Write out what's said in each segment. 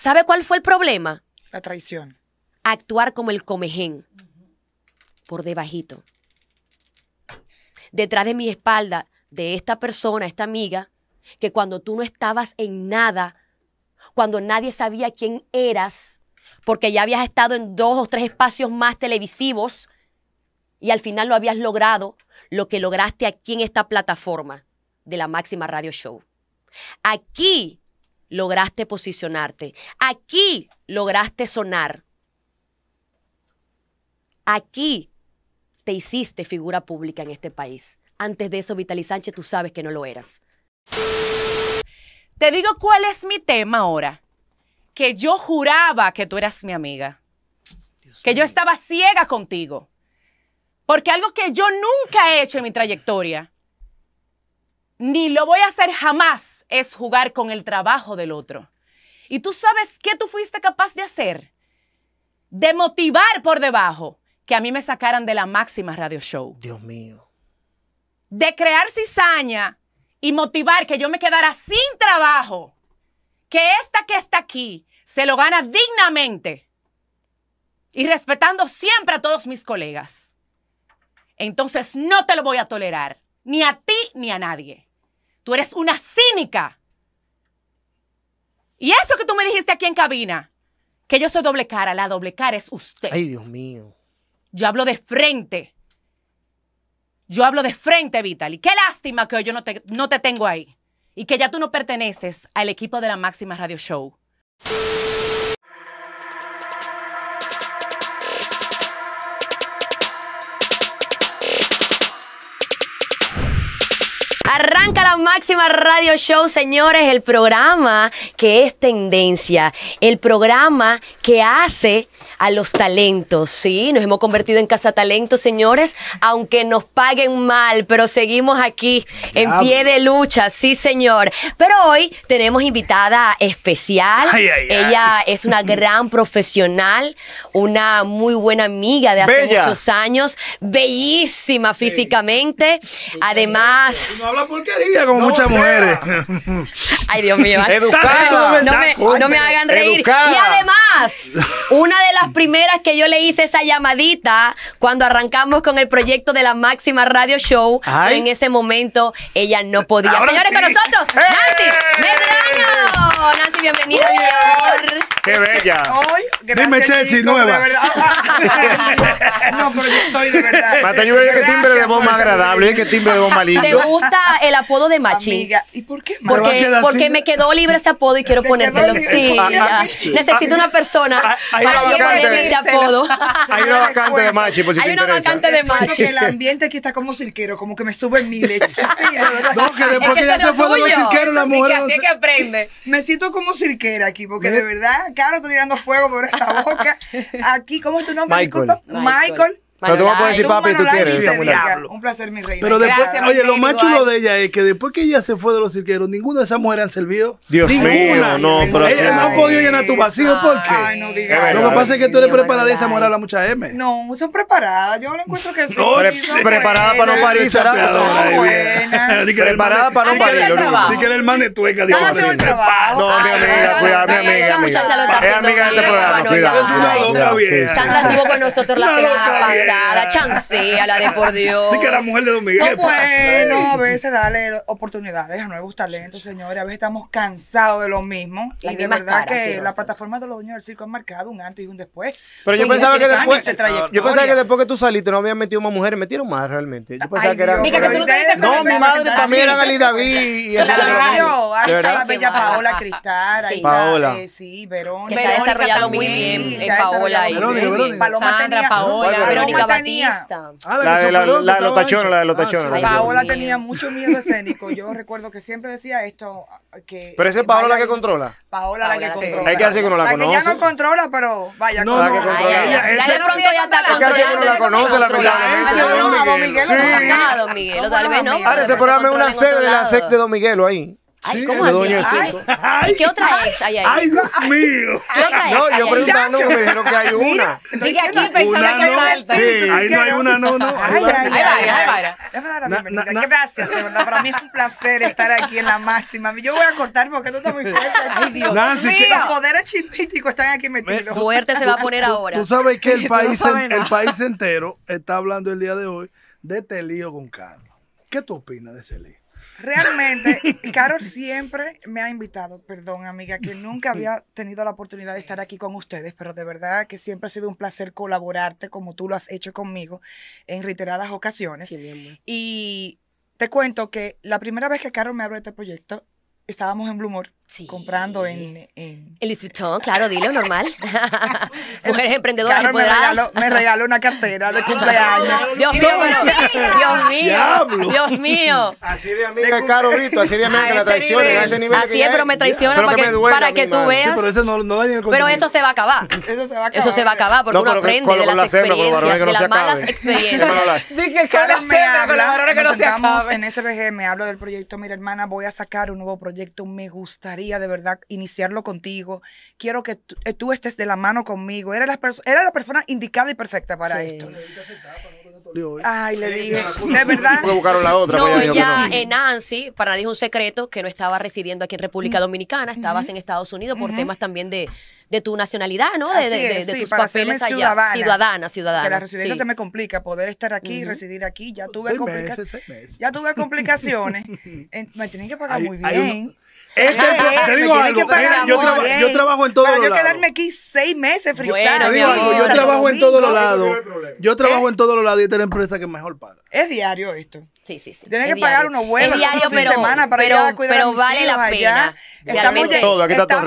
¿Sabe cuál fue el problema? La traición. Actuar como el comején, por debajito. Detrás de mi espalda, de esta persona, esta amiga, que cuando tú no estabas en nada, cuando nadie sabía quién eras, porque ya habías estado en dos o tres espacios más televisivos y al final lo habías logrado, lo que lograste aquí en esta plataforma de la máxima radio show. Aquí lograste posicionarte. Aquí lograste sonar. Aquí te hiciste figura pública en este país. Antes de eso, Vitali Sánchez, tú sabes que no lo eras. Te digo cuál es mi tema ahora. Que yo juraba que tú eras mi amiga. que yo estaba ciega contigo. Porque algo que yo nunca he hecho en mi trayectoria ni lo voy a hacer jamás es jugar con el trabajo del otro. Y tú sabes qué tú fuiste capaz de hacer. De motivar por debajo que a mí me sacaran de la máxima radio show. Dios mío. De crear cizaña y motivar que yo me quedara sin trabajo. Que esta que está aquí se lo gana dignamente y respetando siempre a todos mis colegas. Entonces no te lo voy a tolerar, ni a ti ni a nadie. Tú eres una cínica. Y eso que tú me dijiste aquí en cabina, que yo soy doble cara, la doble cara es usted. Ay, Dios mío. Yo hablo de frente. Yo hablo de frente, Vitaly. Qué lástima que hoy yo no te, no te tengo ahí y que ya tú no perteneces al equipo de la Máxima Radio Show. Arranca la máxima radio show, señores, el programa que es tendencia, el programa que hace a los talentos, sí, nos hemos convertido en casa talentos, señores, aunque nos paguen mal, pero seguimos aquí en pie de lucha, sí, señor. Pero hoy tenemos invitada especial, ella es una gran profesional, una muy buena amiga de hace muchos años, bellísima físicamente, además porquería como muchas mujeres. Ay, Dios mío. Educado, no, me, no me hagan reír. Y además, una de las primeras que yo le hice esa llamadita cuando arrancamos con el proyecto de la Máxima Radio Show, en ese momento ella no podía. Señores, con nosotros, ¡Eh! Nancy Nancy, bienvenida, mi amor. ¡Qué bella! Hoy, Dime, Chechi, nueva. no, pero yo estoy de verdad. Mata, yo qué timbre de voz más agradable, qué timbre de voz más lindo. ¿Te gusta Ah, el apodo de Machi. Amiga, ¿y por qué Porque, porque me quedó libre ese apodo y quiero ponértelo. Ah, ah, sí, necesito una persona para yo ponerle ese apodo. Hay una vacante de Machi, por si Hay una vacante de Machi. el ambiente aquí está como cirquero, como que me sube miles. No, que después que ya se fue de los la mujer. Así que aprende. Me siento como cirquera aquí, porque de ¿Eh? verdad, claro, estoy tirando fuego por esta boca. Aquí, ¿cómo es tu nombre? Michael. Pero tú vas a poder decir, papi, tú quieres. Un placer, mi rey. Pero después, oye, lo más chulo de ella es que después que ella se fue de los cirqueros, ninguna de esas mujeres han servido. Dios mío, no, pero. Ella no ha podido llenar tu vacío, ¿por qué? Ay, no digas. Lo que pasa es que tú eres preparada y esa mujer habla mucha M. No, son preparadas. Yo no encuentro que son. Preparada para no parir, será. Preparada para no parir. Dice que era el man de tueca. No, mi amiga, cuidado, mi amiga. Esa muchacha Es amiga de este programa, cuidado. Es una loca Sandra estuvo con nosotros la semana pasada a la de por Dios. y que la mujer de Don Miguel. No, bueno, pues, a veces dale oportunidades a nuevos talentos, señores. A veces estamos cansados de lo mismo. y de verdad que la plataforma de los dueños del circo ha marcado un antes y un después. Pero yo pensaba que después. yo pensaba que después que tú saliste no habían metido más mujeres, metieron más realmente. Yo pensaba que era No, mi madre para mí era Ali David. hasta la bella Paola Cristal. Paola. Eh, sí, Verónica Que se ha desarrollado muy bien. Eh, Paola y Paloma Paola, Ah, la, de, la, de los tachones, ah, la de los Paola tenía mucho miedo escénico. Yo recuerdo que siempre decía esto. Que, pero esa es Paola la que controla. Paola la que controla. Hay que hacer que no la conoce. Ella no controla, pero vaya. No, la que controla. ya de pronto ya está controlando. Hay que no la conoce, lamentablemente. Don Miguel. Don Miguel, tal vez no. Ahora ese programa una sede de la SEC de Don Miguelo ahí. Ay, ¿cómo así? ay, ¿Y qué otra es? Ay, ay, Dios mío. no, yo preguntando ah, me dijeron que hay una. Dije aquí pensando que una. Sí, ahí no hay una, no, no. Ay, ay, ay. Déjame dar la Gracias, de verdad. Para mí es un placer estar aquí en la máxima. Yo voy a cortar porque tú estás muy fuerte. Nancy, los poderes chimpíticos están aquí metidos. Suerte se va a poner ahora. Tú sabes que el país, el país entero está hablando el día de hoy de este lío con Carlos. ¿Qué tú opinas de ese lío? Realmente, Carol siempre me ha invitado, perdón amiga, que nunca había tenido la oportunidad de estar aquí con ustedes, pero de verdad que siempre ha sido un placer colaborarte como tú lo has hecho conmigo en reiteradas ocasiones. y te cuento que la primera vez que Carol me abrió este proyecto, estábamos en Blumor comprando en, en... El instituto, claro, dilo, normal. Mujeres emprendedoras Me regaló, me regaló, una cartera de cumpleaños. Dios mío, Dios mío. Dios mío. Así de amiga caro, rito así de amiga que la traicionen a ese nivel. Así es, pero me traicionan para que, para que tú veas. pero eso se va a acabar. eso se va a acabar. porque no, uno aprende de las experiencias, de las malas experiencias. Dije que ahora me habla, nos sentamos en SBG, me hablo del proyecto, mira hermana, voy a sacar un nuevo proyecto, me gustaría de verdad iniciarlo contigo. Quiero que tú eh, estés de la mano conmigo. Era la, era la persona indicada y perfecta para esto. ¿eh? Ay, le dije, de verdad. la otra. No, ella, pues, en eh, Nancy, para nadie es un secreto que no estaba residiendo aquí en República mm. Dominicana, estabas en Estados Unidos por temas también de, de, tu nacionalidad, ¿no? De, de, tus papeles allá. Ciudadana, ciudadana, ciudadana. la residencia se me complica, poder estar aquí, residir aquí, ya tuve complicaciones. Ya tuve complicaciones. me tienen que pagar muy bien. Este, te digo algo, yo, yo, trabajo en todos los lados. Para yo quedarme aquí seis meses frisada. yo, yo trabajo en todos los lados. Yo trabajo en todos los lados y esta es la empresa que mejor paga. Es diario esto. Sí, sí, Tienes que pagar unos vuelos de fin pero, semana para ir a cuidar a mis vale la pena. Estamos, todo, aquí está todo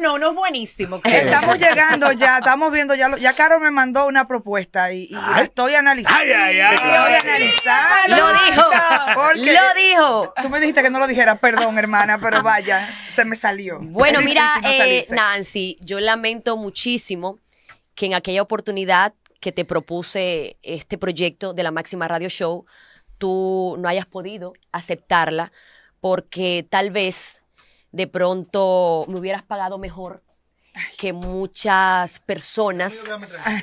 no, no, es buenísimo. Estamos llegando ya, estamos viendo ya. ya Caro me mandó una propuesta y, y estoy analizando. Estoy analizando. Lo dijo. lo dijo. Tú me dijiste que no lo dijera, perdón, hermana, pero vaya, se me salió. Bueno, mira, eh, Nancy, yo lamento muchísimo que en aquella oportunidad que te propuse este proyecto de la Máxima Radio Show, tú no hayas podido aceptarla porque tal vez de pronto me hubieras pagado mejor que muchas personas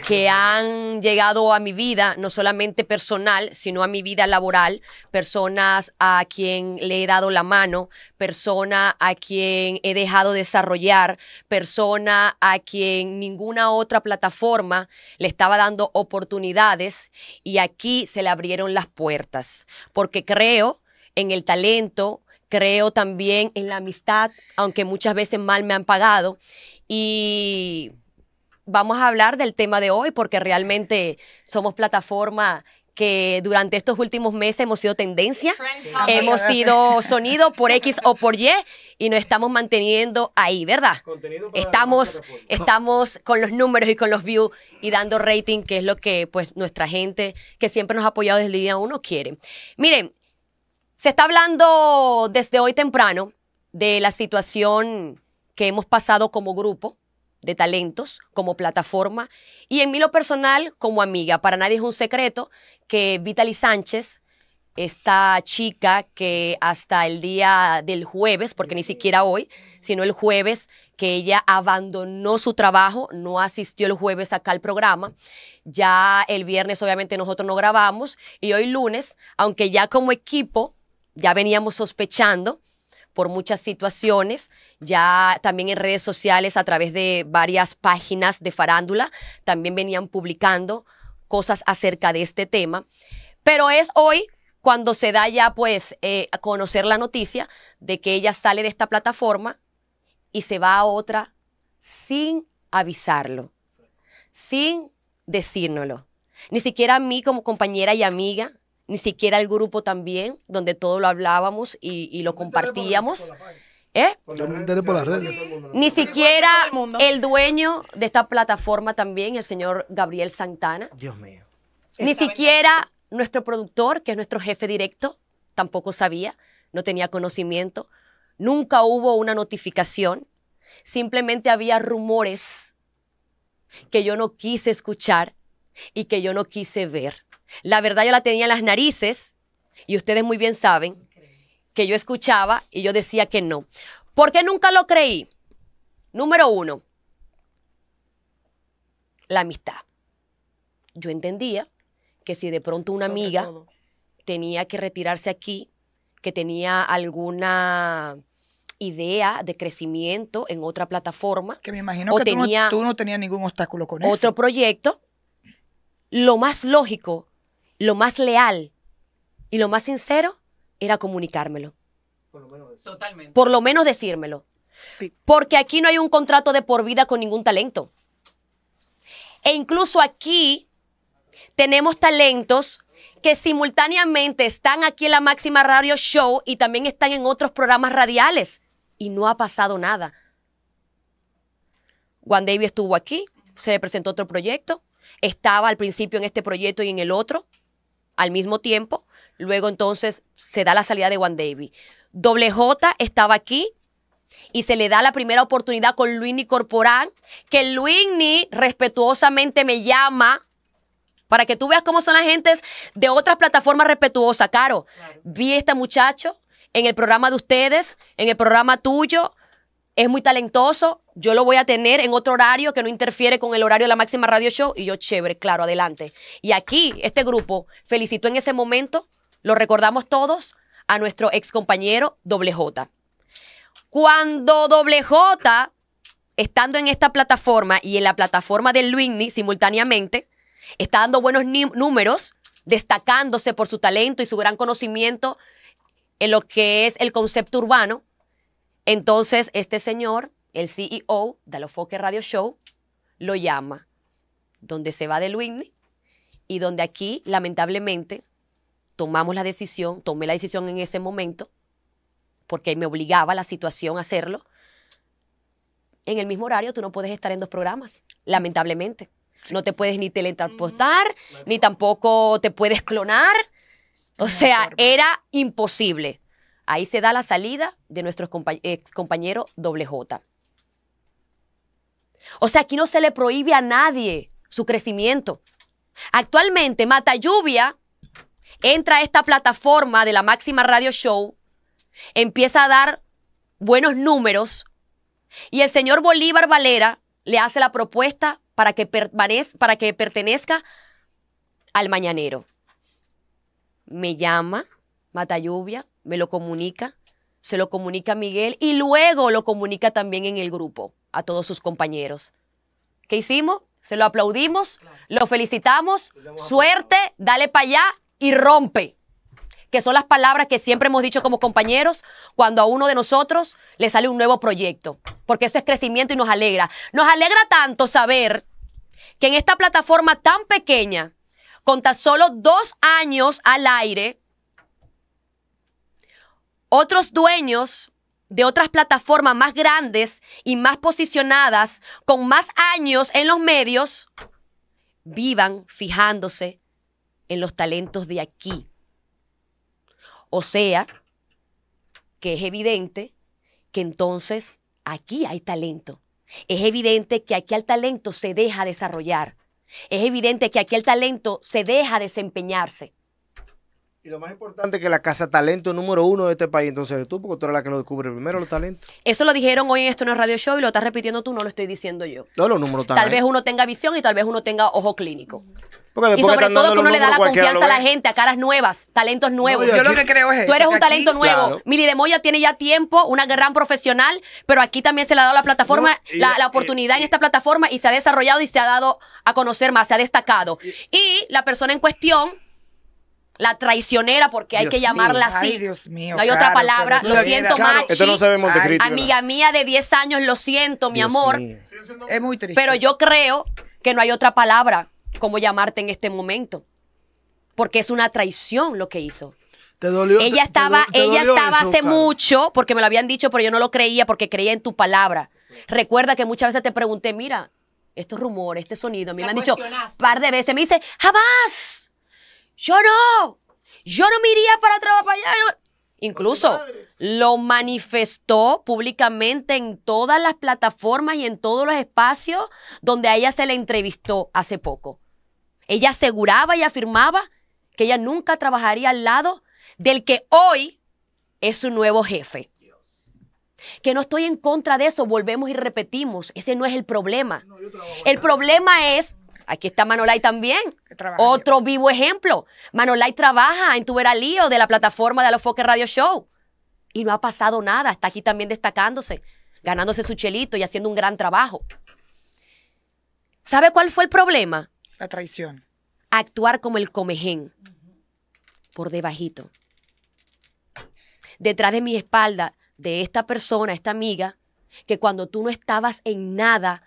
que han llegado a mi vida, no solamente personal, sino a mi vida laboral, personas a quien le he dado la mano, persona a quien he dejado desarrollar, persona a quien ninguna otra plataforma le estaba dando oportunidades y aquí se le abrieron las puertas, porque creo en el talento, creo también en la amistad, aunque muchas veces mal me han pagado. Y vamos a hablar del tema de hoy porque realmente somos plataforma que durante estos últimos meses hemos sido tendencia, hemos sido sonido por X o por Y y nos estamos manteniendo ahí, ¿verdad? Estamos, estamos con los números y con los views y dando rating, que es lo que pues nuestra gente que siempre nos ha apoyado desde el día uno quiere. Miren, se está hablando desde hoy temprano de la situación que hemos pasado como grupo de talentos, como plataforma, y en mí lo personal como amiga. Para nadie es un secreto que Vitali Sánchez, esta chica que hasta el día del jueves, porque ni siquiera hoy, sino el jueves, que ella abandonó su trabajo, no asistió el jueves acá al programa. Ya el viernes obviamente nosotros no grabamos y hoy lunes, aunque ya como equipo ya veníamos sospechando por muchas situaciones, ya también en redes sociales a través de varias páginas de farándula, también venían publicando cosas acerca de este tema. Pero es hoy cuando se da ya pues eh, a conocer la noticia de que ella sale de esta plataforma y se va a otra sin avisarlo, sin decírnoslo. Ni siquiera a mí como compañera y amiga ni siquiera el grupo también, donde todo lo hablábamos y, lo compartíamos. Ni siquiera el dueño de esta plataforma también, el señor Gabriel Santana. Dios mío. Ni siquiera nuestro productor, que es nuestro jefe directo, tampoco sabía, no tenía conocimiento. Nunca hubo una notificación. Simplemente había rumores que yo no quise escuchar y que yo no quise ver. La verdad yo la tenía en las narices y ustedes muy bien saben que yo escuchaba y yo decía que no. ¿Por qué nunca lo creí? Número uno, la amistad. Yo entendía que si de pronto una amiga tenía que retirarse aquí, que tenía alguna idea de crecimiento en otra plataforma. Que me imagino que tú, no, tenías ningún obstáculo con eso. Otro proyecto. Lo más lógico lo más leal y lo más sincero era comunicármelo. Por lo menos decírmelo. Totalmente. Por lo menos decírmelo. Sí. Porque aquí no hay un contrato de por vida con ningún talento. E incluso aquí tenemos talentos que simultáneamente están aquí en la Máxima Radio Show y también están en otros programas radiales. Y no ha pasado nada. Juan David estuvo aquí, se le presentó otro proyecto, estaba al principio en este proyecto y en el otro al mismo tiempo. Luego entonces se da la salida de Juan David. Doble J estaba aquí y se le da la primera oportunidad con Luini Corporal, que Luini respetuosamente me llama para que tú veas cómo son las gentes de otras plataformas respetuosas, Caro. Vi a este muchacho en el programa de ustedes, en el programa tuyo, es muy talentoso, yo lo voy a tener en otro horario que no interfiere con el horario de la máxima radio show. Y yo, chévere, claro, adelante. Y aquí, este grupo felicitó en ese momento, lo recordamos todos, a nuestro ex compañero Doble J. Cuando Doble J, estando en esta plataforma y en la plataforma del Luigni simultáneamente, está dando buenos números, destacándose por su talento y su gran conocimiento en lo que es el concepto urbano, entonces este señor el CEO de los Foque Radio Show lo llama, donde se va de Whitney y donde aquí, lamentablemente, tomamos la decisión, tomé la decisión en ese momento, porque me obligaba la situación a hacerlo. En el mismo horario tú no puedes estar en dos programas, lamentablemente. No te puedes ni teletransportar, ni tampoco te puedes clonar. O sea, era imposible. Ahí se da la salida de nuestro ex eh, compañero doble o sea, aquí no se le prohíbe a nadie su crecimiento. Actualmente, Mata Lluvia entra a esta plataforma de la máxima radio show, empieza a dar buenos números y el señor Bolívar Valera le hace la propuesta para que, para que pertenezca al mañanero. Me llama Mata Lluvia, me lo comunica se lo comunica a Miguel y luego lo comunica también en el grupo a todos sus compañeros. ¿Qué hicimos? Se lo aplaudimos, lo felicitamos, suerte, dale para allá y rompe. Que son las palabras que siempre hemos dicho como compañeros cuando a uno de nosotros le sale un nuevo proyecto. Porque eso es crecimiento y nos alegra. Nos alegra tanto saber que en esta plataforma tan pequeña, con tan solo dos años al aire, otros dueños de otras plataformas más grandes y más posicionadas, con más años en los medios, vivan fijándose en los talentos de aquí. O sea, que es evidente que entonces aquí hay talento. Es evidente que aquí el talento se deja desarrollar. Es evidente que aquí el talento se deja desempeñarse. Y lo más importante es que la casa talento número uno de este país, entonces tú, porque tú eres la que lo descubre primero, los talentos. Eso lo dijeron hoy en Esto en el Radio Show y lo estás repitiendo tú, no lo estoy diciendo yo. No, Tal vez uno tenga visión y tal vez uno tenga ojo clínico. Y sobre todo que uno le da la confianza a la gente, a caras nuevas, talentos nuevos. yo, lo que creo es Tú eres este un talento nuevo. Mili de Moya tiene ya tiempo, una gran profesional, pero aquí también se le ha dado la plataforma, la, oportunidad en esta plataforma y se ha desarrollado y se ha dado a conocer más, se ha destacado. y la persona en cuestión la traicionera, porque hay que llamarla así. Ay, Dios mío. No hay otra palabra. Lo siento, Amiga mía de 10 años, lo siento, mi amor. Es muy triste. Pero yo creo que no hay otra palabra como llamarte en este momento. Porque es una traición lo que hizo. Te dolió, ella estaba, ella estaba hace mucho, porque me lo habían dicho, pero yo no lo creía porque creía en tu palabra. Recuerda que muchas veces te pregunté, mira, estos rumores, este sonido, a mí me han dicho un par de veces, me dice, jamás, yo no, yo no me iría para trabajar para allá. Incluso lo manifestó públicamente en todas las plataformas y en todos los espacios donde a ella se le entrevistó hace poco. Ella aseguraba y afirmaba que ella nunca trabajaría al lado del que hoy es su nuevo jefe. Que no estoy en contra de eso, volvemos y repetimos, ese no es el problema. el problema es Aquí está Manolay también. Otro vivo ejemplo. Manolay trabaja en Tuberalío de la plataforma de Alofoque Radio Show. Y no ha pasado nada. Está aquí también destacándose, ganándose su chelito y haciendo un gran trabajo. ¿Sabe cuál fue el problema? La traición. Actuar como el comején. Por debajito. Detrás de mi espalda, de esta persona, esta amiga, que cuando tú no estabas en nada,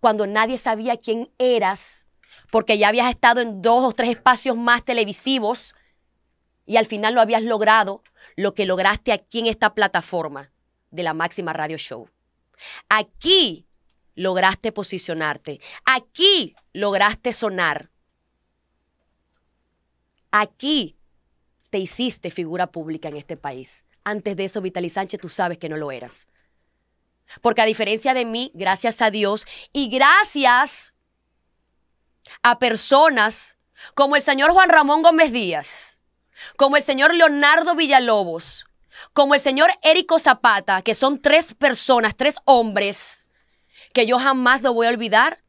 cuando nadie sabía quién eras, porque ya habías estado en dos o tres espacios más televisivos y al final lo habías logrado lo que lograste aquí en esta plataforma de la máxima radio show. Aquí lograste posicionarte, aquí lograste sonar, aquí te hiciste figura pública en este país. Antes de eso, Vitali Sánchez, tú sabes que no lo eras. Porque a diferencia de mí, gracias a Dios y gracias a personas como el señor Juan Ramón Gómez Díaz, como el señor Leonardo Villalobos, como el señor Érico Zapata, que son tres personas, tres hombres, que yo jamás lo voy a olvidar,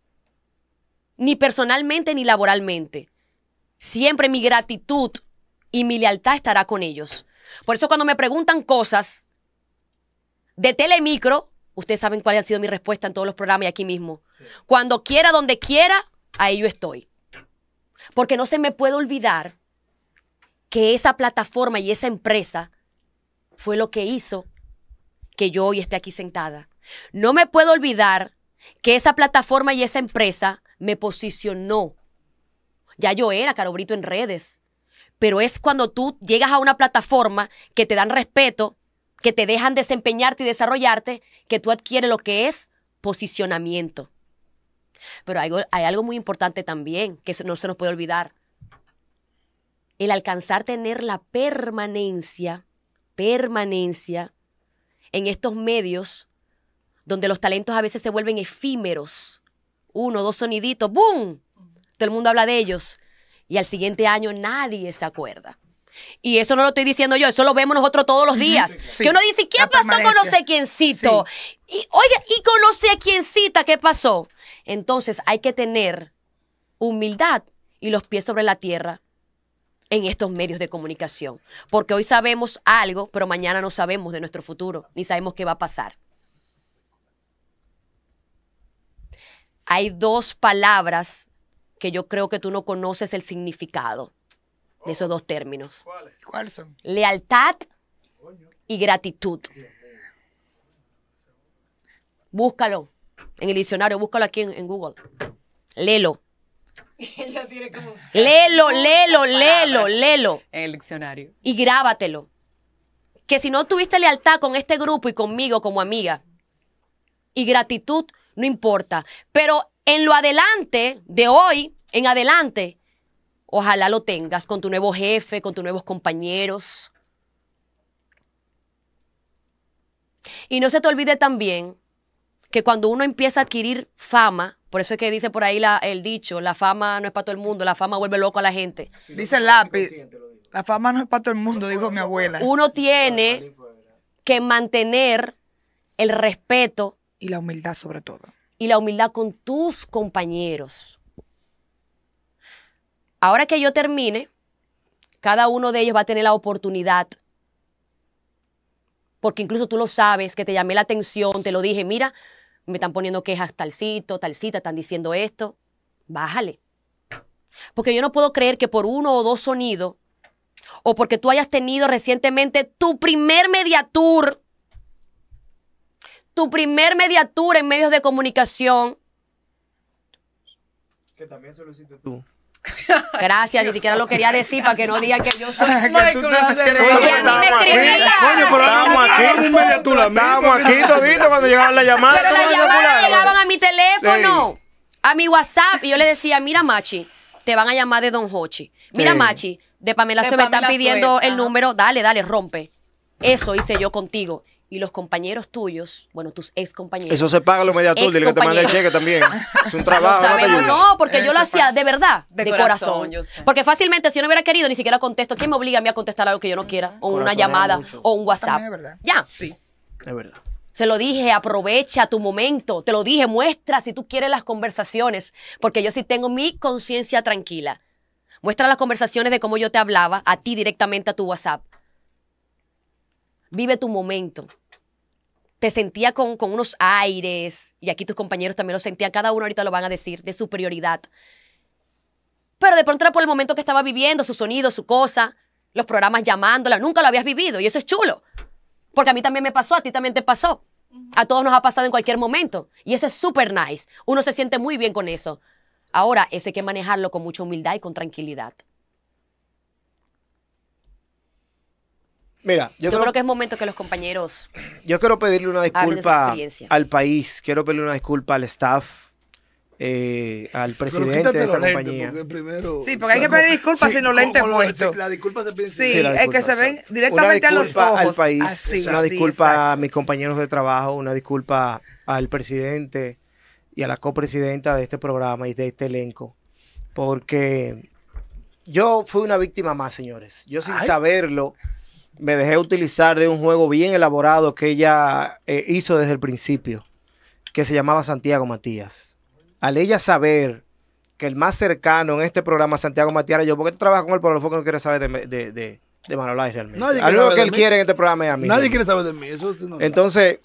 ni personalmente ni laboralmente. Siempre mi gratitud y mi lealtad estará con ellos. Por eso cuando me preguntan cosas de Telemicro, Ustedes saben cuál ha sido mi respuesta en todos los programas y aquí mismo. Cuando quiera, donde quiera, ahí yo estoy. Porque no se me puede olvidar que esa plataforma y esa empresa fue lo que hizo que yo hoy esté aquí sentada. No me puedo olvidar que esa plataforma y esa empresa me posicionó. Ya yo era Caro en redes, pero es cuando tú llegas a una plataforma que te dan respeto, que te dejan desempeñarte y desarrollarte, que tú adquieres lo que es posicionamiento. Pero hay, hay algo muy importante también que no se nos puede olvidar. El alcanzar tener la permanencia, permanencia en estos medios donde los talentos a veces se vuelven efímeros. Uno, dos soniditos, ¡boom! Todo el mundo habla de ellos y al siguiente año nadie se acuerda. Y eso no lo estoy diciendo yo, eso lo vemos nosotros todos los días. Que uno dice, ¿qué pasó con no sé quiéncito? Y oiga, y con no sé quiéncita, ¿qué pasó? Entonces hay que tener humildad y los pies sobre la tierra en estos medios de comunicación. Porque hoy sabemos algo, pero mañana no sabemos de nuestro futuro, ni sabemos qué va a pasar. Hay dos palabras que yo creo que tú no conoces el significado de esos dos términos. ¿Cuáles son? Lealtad y gratitud. Búscalo en el diccionario, búscalo aquí en, Google. Lelo. Lelo, lelo, lelo, lelo. En el diccionario. Y grábatelo. Que si no tuviste lealtad con este grupo y conmigo como amiga, y gratitud, no importa. Pero en lo adelante, de hoy en adelante, Ojalá lo tengas con tu nuevo jefe, con tus nuevos compañeros. Y no se te olvide también que cuando uno empieza a adquirir fama, por eso es que dice por ahí el dicho, la fama no es para todo el mundo, la fama vuelve loco a la gente. Dice el lápiz, la fama no es para todo el mundo, dijo mi abuela. Uno tiene que mantener el respeto. Y la humildad sobre todo. Y la humildad con tus compañeros. Ahora que yo termine, cada uno de ellos va a tener la oportunidad, porque incluso tú lo sabes, que te llamé la atención, te lo dije, mira, me están poniendo quejas talcito, talcita, están diciendo esto, bájale. Porque yo no puedo creer que por uno o dos sonidos, o porque tú hayas tenido recientemente tu primer mediatur, tu primer mediatur en medios de comunicación. Que también se lo hiciste tú. Gracias, ni siquiera lo quería decir para que no diga que yo soy. me que tú te Estábamos aquí, Estábamos aquí todito cuando llegaban las llamadas. Pero las llamadas llegaban a mi teléfono, a mi WhatsApp. Y yo le decía, mira, Machi, te van a llamar de Don Hochi. Mira, Machi, de Pamela se me están pidiendo el número. Dale, dale, rompe. Eso hice yo contigo y los compañeros tuyos, bueno, tus ex compañeros. Eso se paga los mediatur, dile que te manda el cheque también. Es un trabajo. No, no, porque yo lo hacía de verdad, de, corazón. Porque fácilmente, si yo no hubiera querido, ni siquiera contesto. ¿Quién me obliga a mí a contestar algo que yo no quiera? O una llamada, o un WhatsApp. Ya. Sí. Es verdad. Se lo dije, aprovecha tu momento. Te lo dije, muestra si tú quieres las conversaciones. Porque yo sí tengo mi conciencia tranquila. Muestra las conversaciones de cómo yo te hablaba a ti directamente a tu WhatsApp vive tu momento. Te sentía con, con unos aires, y aquí tus compañeros también lo sentían, cada uno ahorita lo van a decir, de superioridad. Pero de pronto era por el momento que estaba viviendo, su sonido, su cosa, los programas llamándola, nunca lo habías vivido, y eso es chulo. Porque a mí también me pasó, a ti también te pasó. A todos nos ha pasado en cualquier momento. Y eso es súper nice. Uno se siente muy bien con eso. Ahora, eso hay que manejarlo con mucha humildad y con tranquilidad. Mira, yo, creo, que es momento que los compañeros. Yo quiero pedirle una disculpa al país, quiero pedirle una disculpa al staff, eh, al presidente de esta compañía. sí, porque hay que pedir disculpas si no le puestos. La disculpa se pide Sí, es que se ven directamente a los ojos. Al país, una disculpa a mis compañeros de trabajo, una disculpa al presidente y a la copresidenta de este programa y de este elenco. Porque yo fui una víctima más, señores. Yo sin saberlo me dejé utilizar de un juego bien elaborado que ella eh, hizo desde el principio, que se llamaba Santiago Matías. Al ella saber que el más cercano en este programa, Santiago Matías, era yo, porque tú trabajas con él, pero lo que no quiere saber de, de, realmente. Nadie que él quiere en este programa es a mí. Nadie quiere saber de mí. Entonces,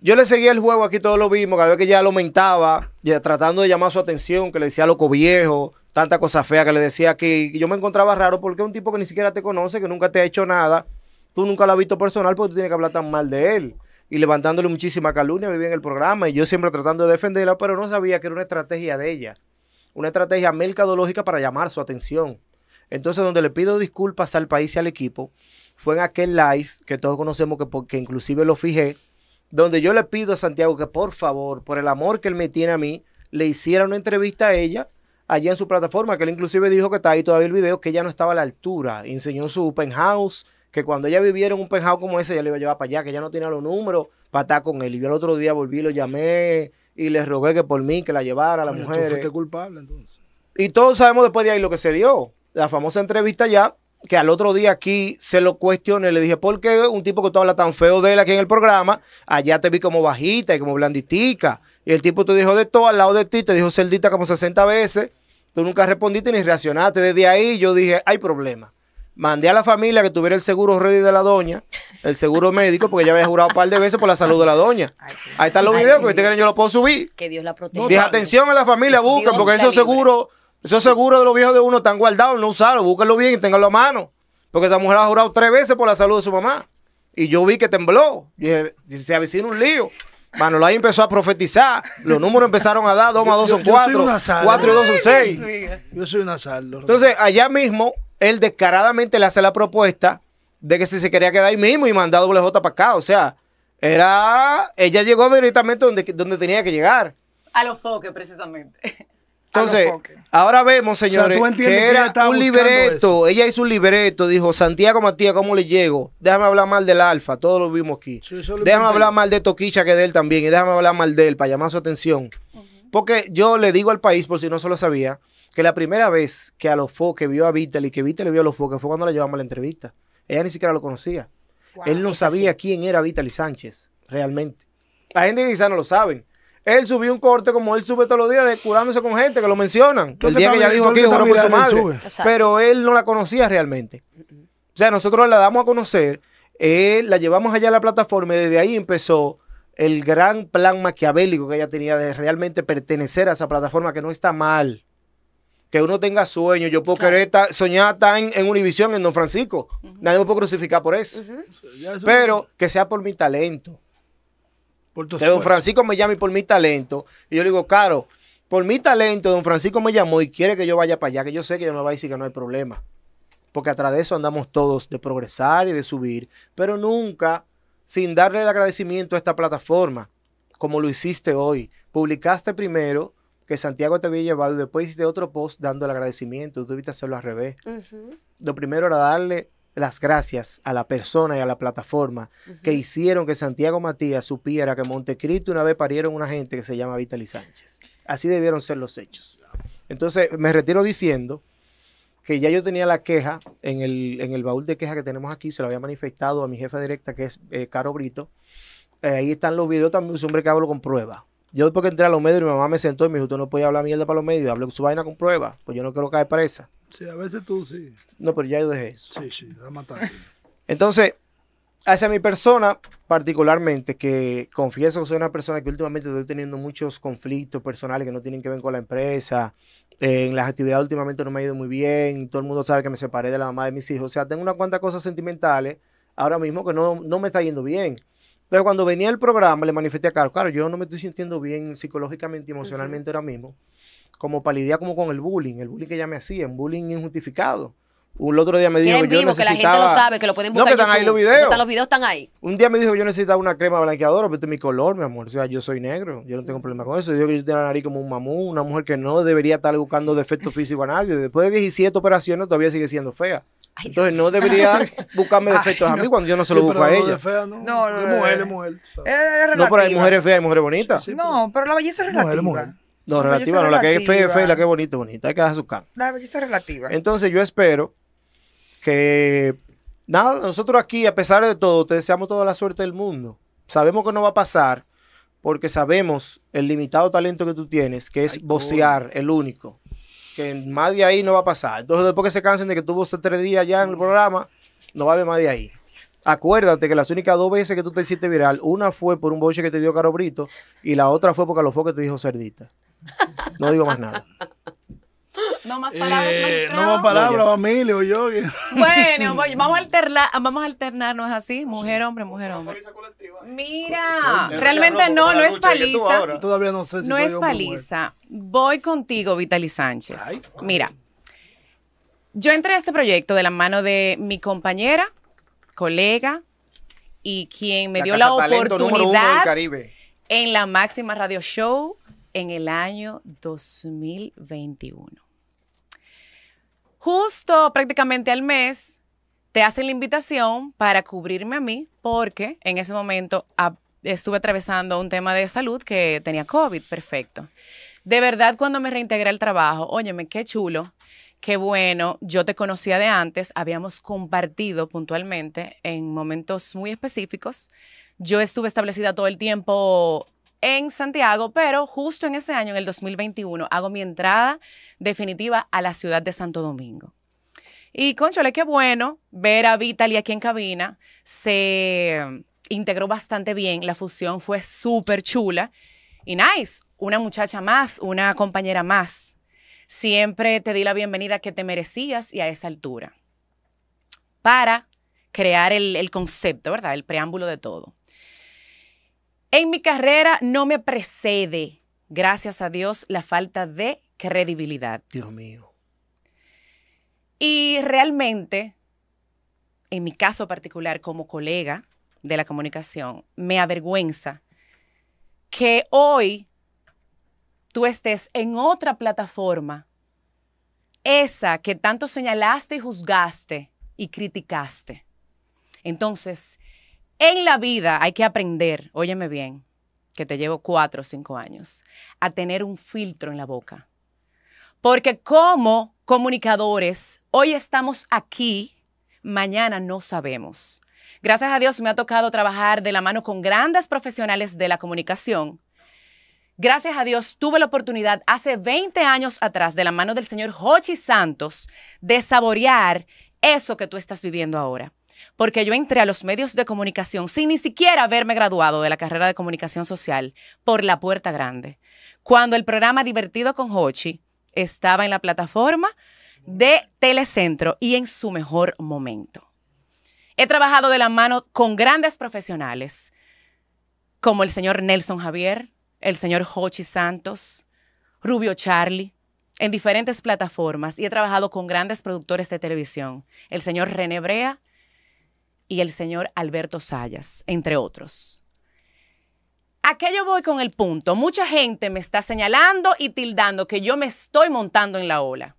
yo le seguía el juego aquí, todo lo vimos, cada vez que ella lo mentaba, tratando de llamar su atención, que le decía loco viejo, tanta cosa fea que le decía que yo me encontraba raro porque es un tipo que ni siquiera te conoce, que nunca te ha hecho nada Tú nunca la has visto personal porque tú tienes que hablar tan mal de él. Y levantándole muchísima calumnia, vivía en el programa. Y yo siempre tratando de defenderla, pero no sabía que era una estrategia de ella. Una estrategia mercadológica para llamar su atención. Entonces, donde le pido disculpas al país y al equipo, fue en aquel live que todos conocemos, que, porque inclusive lo fijé, donde yo le pido a Santiago que por favor, por el amor que él me tiene a mí, le hiciera una entrevista a ella allá en su plataforma, que él inclusive dijo que está ahí todavía el video, que ella no estaba a la altura. Enseñó su open house, que cuando ella viviera un pejado como ese, ella le iba a llevar para allá, que ya no tenía los números para estar con él. Y yo el otro día volví, lo llamé y le rogué que por mí, que la llevara a la mujer. Tú culpable entonces. Y todos sabemos después de ahí lo que se dio. La famosa entrevista ya, que al otro día aquí se lo cuestioné. Le dije, ¿por qué un tipo que tú hablas tan feo de él aquí en el programa, allá te vi como bajita y como blanditica? Y el tipo te dijo de todo al lado de ti, te dijo celdita como 60 veces. Tú nunca respondiste ni reaccionaste. Desde ahí yo dije, hay problema. Mandé a la familia que tuviera el seguro ready de la doña, el seguro médico, porque ella había jurado un par de veces por la salud de la doña. Ahí están los videos que ustedes yo los puedo subir. Que Dios la proteja. Dije: atención a la familia, busquen, porque esos seguros, esos seguros de los viejos de uno están guardados, no usarlos, búsquenlo bien y tenganlo a mano. Porque esa mujer ha jurado tres veces por la salud de su mamá. Y yo vi que tembló. Dije, se avecina un lío. ahí empezó a profetizar. Los números empezaron a dar: 2 más 2 son 4. 4 y 2 son 6. Yo soy un azar. Entonces, allá mismo, él descaradamente le hace la propuesta de que si se quería quedar ahí mismo y manda WJ para acá. O sea, era. Ella llegó directamente donde, donde tenía que llegar. A los foques, precisamente. Entonces, ahora vemos, señores, que, era un libreto. Ella hizo un libreto, dijo, Santiago Matías, ¿cómo le llego? Déjame hablar mal del Alfa, todos lo vimos aquí. déjame hablar mal de Toquicha, que de él también, y déjame hablar mal de él, para llamar su atención. Porque yo le digo al país, por si no se lo sabía, que la primera vez que a los que vio a Vitaly, y que Vitaly le vio a los que fue cuando la llevamos a la entrevista. Ella ni siquiera lo conocía. Él no sabía quién era Vitaly Sánchez, realmente. La gente quizá no lo saben. Él subió un corte como él sube todos los días curándose con gente que lo mencionan. El día que ella dijo que por su madre. pero él no la conocía realmente. O sea, nosotros la damos a conocer, la llevamos allá a la plataforma y desde ahí empezó el gran plan maquiavélico que ella tenía de realmente pertenecer a esa plataforma que no está mal que uno tenga sueño Yo puedo querer soñar en, en Univisión, en Don Francisco. Nadie me puede crucificar por eso. Pero que sea por mi talento. que Don Francisco me llame por mi talento. Y yo le digo, Caro, por mi talento, Don Francisco me llamó y quiere que yo vaya para allá, que yo sé que yo me va a decir que no hay problema. Porque atrás de eso andamos todos de progresar y de subir, pero nunca sin darle el agradecimiento a esta plataforma, como lo hiciste hoy. Publicaste primero que Santiago te había llevado y después hiciste otro post dando el agradecimiento, tú debiste hacerlo al revés. Lo primero era darle las gracias a la persona y a la plataforma que hicieron que Santiago Matías supiera que Montecristo una vez parieron una gente que se llama Vitali Sánchez. Así debieron ser los hechos. Entonces, me retiro diciendo que ya yo tenía la queja en el, en el baúl de queja que tenemos aquí, se lo había manifestado a mi jefa directa, que es eh, Caro Brito. Eh, ahí están los videos también, un hombre que hablo con pruebas yo después que entré a los medios, mi mamá me sentó y me dijo, tú no puedes hablar mierda para los medios, con su vaina con prueba, pues yo no quiero caer presa. Sí, a veces tú sí. No, pero ya yo dejé eso. Sí, sí, a matar. Entonces, hacia mi persona particularmente, que confieso que soy una persona que últimamente estoy teniendo muchos conflictos personales que no tienen que ver con la empresa, eh, en las actividades últimamente no me ha ido muy bien, todo el mundo sabe que me separé de la mamá de mis hijos, o sea, tengo una cuantas cosas sentimentales ahora mismo que no, no me está yendo bien. Entonces, cuando venía el programa, le manifesté a Carlos, claro, yo no me estoy sintiendo bien psicológicamente emocionalmente ahora mismo, como palidea, como con el bullying, el bullying que ya me hacía, el bullying injustificado. Un otro día me dijo, yo necesitaba... que la gente lo sabe, que lo pueden buscar. No, que están ahí los videos. los videos están ahí. Un día me dijo, yo necesitaba una crema blanqueadora, pero este mi color, mi amor. O sea, yo soy negro, yo no tengo problema con eso. Yo digo que yo tengo la nariz como un mamú, una mujer que no debería estar buscando defecto físico a nadie. Después de 17 operaciones todavía sigue siendo fea. Entonces no debería buscarme defectos a mí cuando yo no se lo busco a ella. fea, no, no, no, mujer, mujer. Eh, es no, pero hay mujeres feas y mujeres bonitas. no, pero la belleza es relativa. No, relativa, no, la que es fea es fea y la que es bonita bonita. Hay que dejar su cara. La belleza es relativa. Entonces yo espero que, nada, nosotros aquí, a pesar de todo, te deseamos toda la suerte del mundo. Sabemos que no va a pasar porque sabemos el limitado talento que tú tienes, que es vocear, el único que más de ahí no va a pasar. Entonces, después que se cansen de que tuvo usted tres días ya en el programa, no va a haber más de ahí. Acuérdate que las únicas dos veces que tú te hiciste viral, una fue por un boche que te dio Caro Brito y la otra fue porque a los focos te dijo cerdita. No digo más nada. No más eh, palabras. no más palabras, familia o yo. Bueno, vamos, a vamos a alternarnos así, mujer, hombre, mujer, hombre. Mira, realmente no, no es paliza. no es paliza. Voy contigo, Vitali Sánchez. Mira, yo entré a este proyecto de la mano de mi compañera, colega y quien me dio la oportunidad en la máxima radio show en el año 2021 justo prácticamente al mes, te hacen la invitación para cubrirme a mí, porque en ese momento estuve atravesando un tema de salud que tenía COVID, perfecto. De verdad, cuando me reintegré al trabajo, óyeme, qué chulo, qué bueno, yo te conocía de antes, habíamos compartido puntualmente en momentos muy específicos. Yo estuve establecida todo el tiempo en Santiago, pero justo en ese año, en el 2021, hago mi entrada definitiva a la ciudad de Santo Domingo. Y conchole, qué bueno ver a Vitaly aquí en cabina. Se mm, integró bastante bien, la fusión fue súper chula. Y nice, una muchacha más, una compañera más. Siempre te di la bienvenida que te merecías y a esa altura. Para crear el concepto, ¿verdad? El preámbulo de todo. En mi carrera no me precede, gracias a Dios, la falta de credibilidad. Dios mío. Y realmente, en mi caso particular como colega de la comunicación, me avergüenza que hoy tú estés en otra plataforma, esa que tanto señalaste y juzgaste y criticaste. Entonces, en la vida hay que aprender, óyeme bien, que te llevo cuatro o cinco años, a tener un filtro en la boca. Porque como comunicadores, hoy estamos aquí, mañana no sabemos. Gracias a Dios me ha tocado trabajar de la mano con grandes profesionales de la comunicación. Gracias a Dios tuve la oportunidad hace 20 años atrás, de la mano del señor Hochi Santos, de saborear eso que tú estás viviendo ahora porque yo entré a los medios de comunicación sin ni siquiera haberme graduado de la carrera de comunicación social por la puerta grande. Cuando el programa Divertido con Hochi estaba en la plataforma de Telecentro y en su mejor momento. He trabajado de la mano con grandes profesionales como el señor Nelson Javier, el señor Hochi Santos, Rubio Charlie, en diferentes plataformas y he trabajado con grandes productores de televisión, el señor René Brea, y el señor Alberto Sayas, entre otros. Aquello yo voy con el punto? Mucha gente me está señalando y tildando que yo me estoy montando en la ola.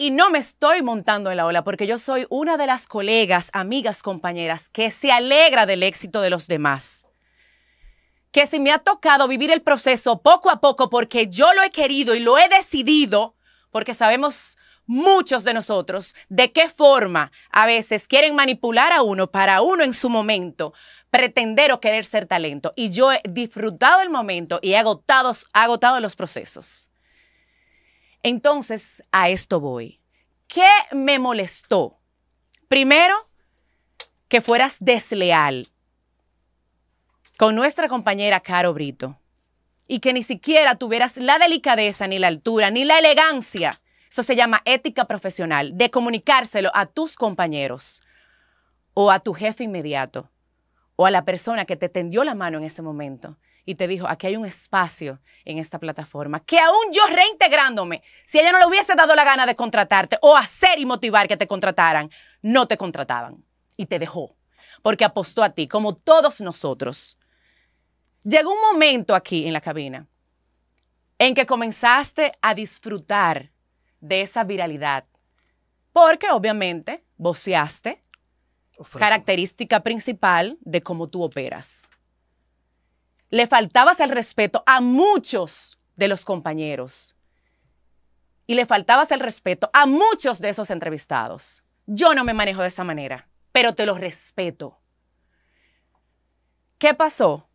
Y no me estoy montando en la ola porque yo soy una de las colegas, amigas, compañeras que se alegra del éxito de los demás. Que si me ha tocado vivir el proceso poco a poco porque yo lo he querido y lo he decidido, porque sabemos muchos de nosotros de qué forma a veces quieren manipular a uno para uno en su momento pretender o querer ser talento. Y yo he disfrutado el momento y he agotado, los procesos. Entonces, a esto voy. ¿Qué me molestó? Primero, que fueras desleal con nuestra compañera Caro Brito y que ni siquiera tuvieras la delicadeza, ni la altura, ni la elegancia eso se llama ética profesional, de comunicárselo a tus compañeros o a tu jefe inmediato o a la persona que te tendió la mano en ese momento y te dijo, aquí hay un espacio en esta plataforma, que aún yo reintegrándome, si ella no le hubiese dado la gana de contratarte o hacer y motivar que te contrataran, no te contrataban y te dejó, porque apostó a ti, como todos nosotros. Llegó un momento aquí en la cabina en que comenzaste a disfrutar de esa viralidad. Porque obviamente voceaste, característica principal de cómo tú operas. Le faltabas el respeto a muchos de los compañeros. Y le faltabas el respeto a muchos de esos entrevistados. Yo no me manejo de esa manera, pero te lo respeto. ¿Qué pasó?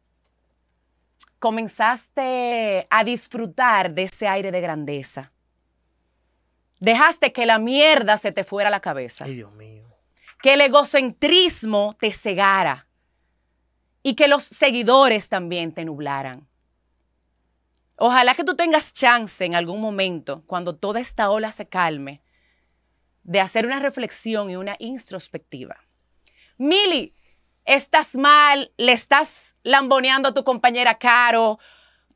Comenzaste a disfrutar de ese aire de grandeza Dejaste que la mierda se te fuera a la cabeza. mío. Que el egocentrismo te cegara. Y que los seguidores también te nublaran. Ojalá que tú tengas chance en algún momento, cuando toda esta ola se calme, de hacer una reflexión y una introspectiva. Mili, estás mal, le estás lamboneando a tu compañera Caro,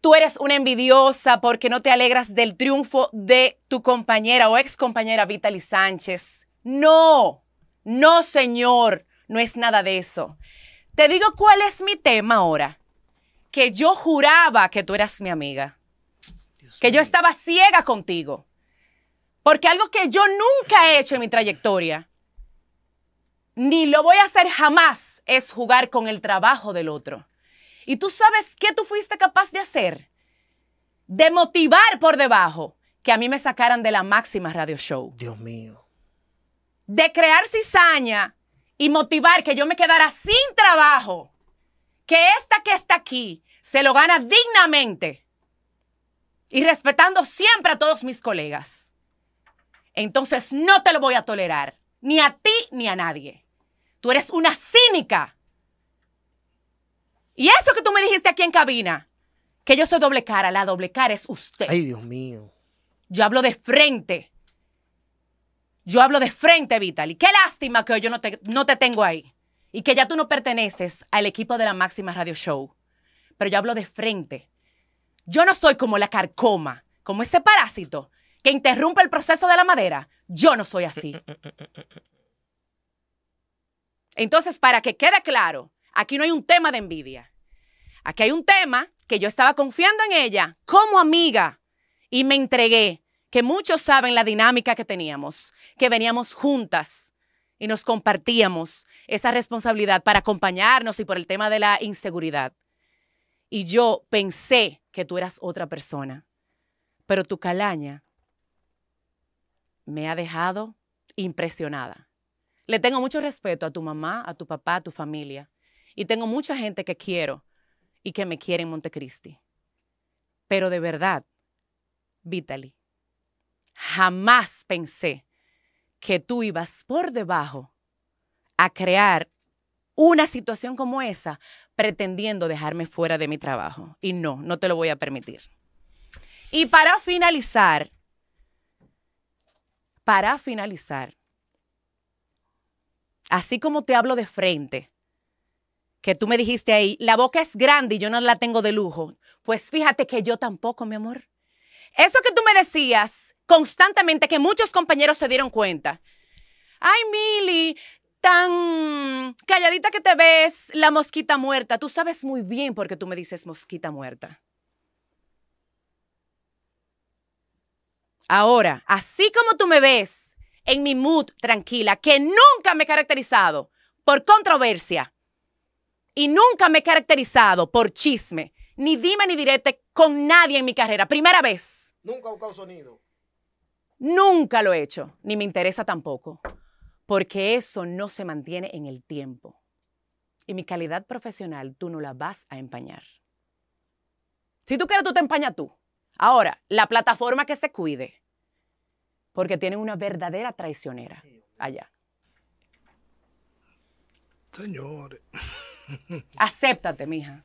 tú eres una envidiosa porque no te alegras del triunfo de tu compañera o ex compañera Vitaly Sánchez. No, no, señor, no es nada de eso. Te digo cuál es mi tema ahora. Que yo juraba que tú eras mi amiga. que yo estaba ciega contigo. Porque algo que yo nunca he hecho en mi trayectoria, ni lo voy a hacer jamás, es jugar con el trabajo del otro. Y tú sabes qué tú fuiste capaz de hacer. De motivar por debajo que a mí me sacaran de la máxima radio show. Dios mío. De crear cizaña y motivar que yo me quedara sin trabajo. Que esta que está aquí se lo gana dignamente y respetando siempre a todos mis colegas. Entonces no te lo voy a tolerar, ni a ti ni a nadie. Tú eres una cínica y eso que tú me dijiste aquí en cabina, que yo soy doble cara, la doble cara es usted. Ay, Dios mío. Yo hablo de frente. Yo hablo de frente, Vitaly. Qué lástima que hoy yo no te, no te tengo ahí y que ya tú no perteneces al equipo de la Máxima Radio Show. Pero yo hablo de frente. Yo no soy como la carcoma, como ese parásito que interrumpe el proceso de la madera. Yo no soy así. Entonces, para que quede claro Aquí no hay un tema de envidia. Aquí hay un tema que yo estaba confiando en ella como amiga y me entregué, que muchos saben la dinámica que teníamos, que veníamos juntas y nos compartíamos esa responsabilidad para acompañarnos y por el tema de la inseguridad. Y yo pensé que tú eras otra persona, pero tu calaña me ha dejado impresionada. Le tengo mucho respeto a tu mamá, a tu papá, a tu familia, y tengo mucha gente que quiero y que me quiere en Montecristi. Pero de verdad, Vitali, jamás pensé que tú ibas por debajo a crear una situación como esa pretendiendo dejarme fuera de mi trabajo. Y no, no te lo voy a permitir. Y para finalizar, para finalizar, así como te hablo de frente, que tú me dijiste ahí, la boca es grande y yo no la tengo de lujo. Pues fíjate que yo tampoco, mi amor. Eso que tú me decías constantemente, que muchos compañeros se dieron cuenta. Ay, Mili, tan calladita que te ves, la mosquita muerta. Tú sabes muy bien por qué tú me dices mosquita muerta. Ahora, así como tú me ves en mi mood tranquila, que nunca me he caracterizado por controversia, y nunca me he caracterizado por chisme, ni dime ni direte con nadie en mi carrera. Primera vez. Nunca he buscado sonido. Nunca lo he hecho, ni me interesa tampoco, porque eso no se mantiene en el tiempo. Y mi calidad profesional tú no la vas a empañar. Si tú quieres, tú te empañas tú. Ahora, la plataforma que se cuide, porque tiene una verdadera traicionera allá. Señores. Acéptate, mija.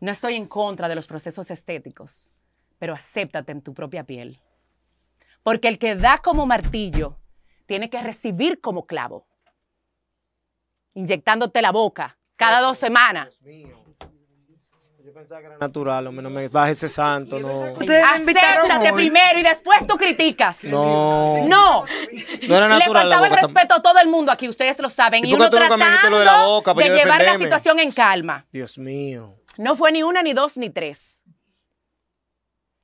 No estoy en contra de los procesos estéticos, pero acéptate en tu propia piel. Porque el que da como martillo tiene que recibir como clavo. Inyectándote la boca cada dos semanas. Dios mío pensaba que era natural, hombre, no me baje ese santo, no. Acéptate primero y después tú criticas. No. No. no era natural, Le faltaba el respeto a todo el mundo aquí, ustedes lo saben. Y, uno tratando pues de, llevar la situación en calma. Dios mío. No fue ni una, ni dos, ni tres.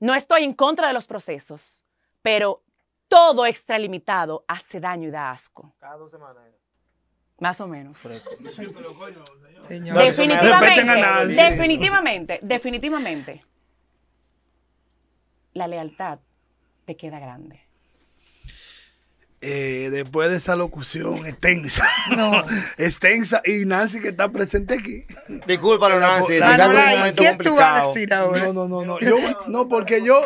No estoy en contra de los procesos, pero todo extralimitado hace daño y da asco. Cada dos semanas. Más o menos. Definitivamente, definitivamente, definitivamente, la lealtad te queda grande. Eh, después de esa locución extensa, extensa, y Nancy que está presente aquí. Disculpa Nancy. Eh, ¿Qué complicado. tú vas No, no, no, no. no, porque yo,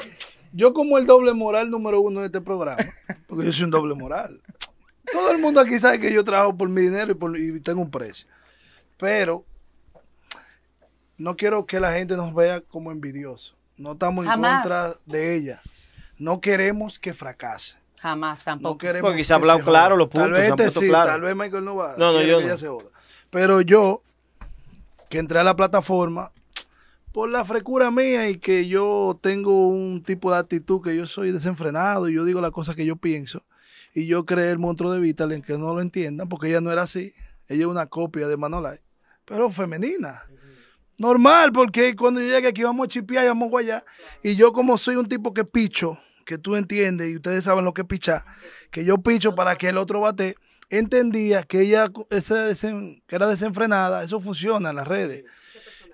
yo como el doble moral número uno de este programa, porque yo soy un doble moral. Todo el mundo aquí sabe que yo trabajo por mi dinero y, tengo un precio. Pero no quiero que la gente nos vea como envidiosos. No estamos en contra de ella. No queremos que fracase. Jamás tampoco. No queremos Porque se han hablado claro los puntos. Tal vez tal vez Michael no va. No, no, Pero yo, que entré a la plataforma, por la frecura mía y que yo tengo un tipo de actitud que yo soy desenfrenado y yo digo las cosas que yo pienso, y yo creé el monstruo de Vital, en que no lo entiendan, porque ella no era así. Ella es una copia de Manolay, pero femenina. Normal, porque cuando yo llegué aquí vamos a chipear y vamos a guayar. Y yo como soy un tipo que picho, que tú entiendes y ustedes saben lo que es pichar, que yo picho para que el otro bate, entendía que ella que era desenfrenada, eso funciona en las redes.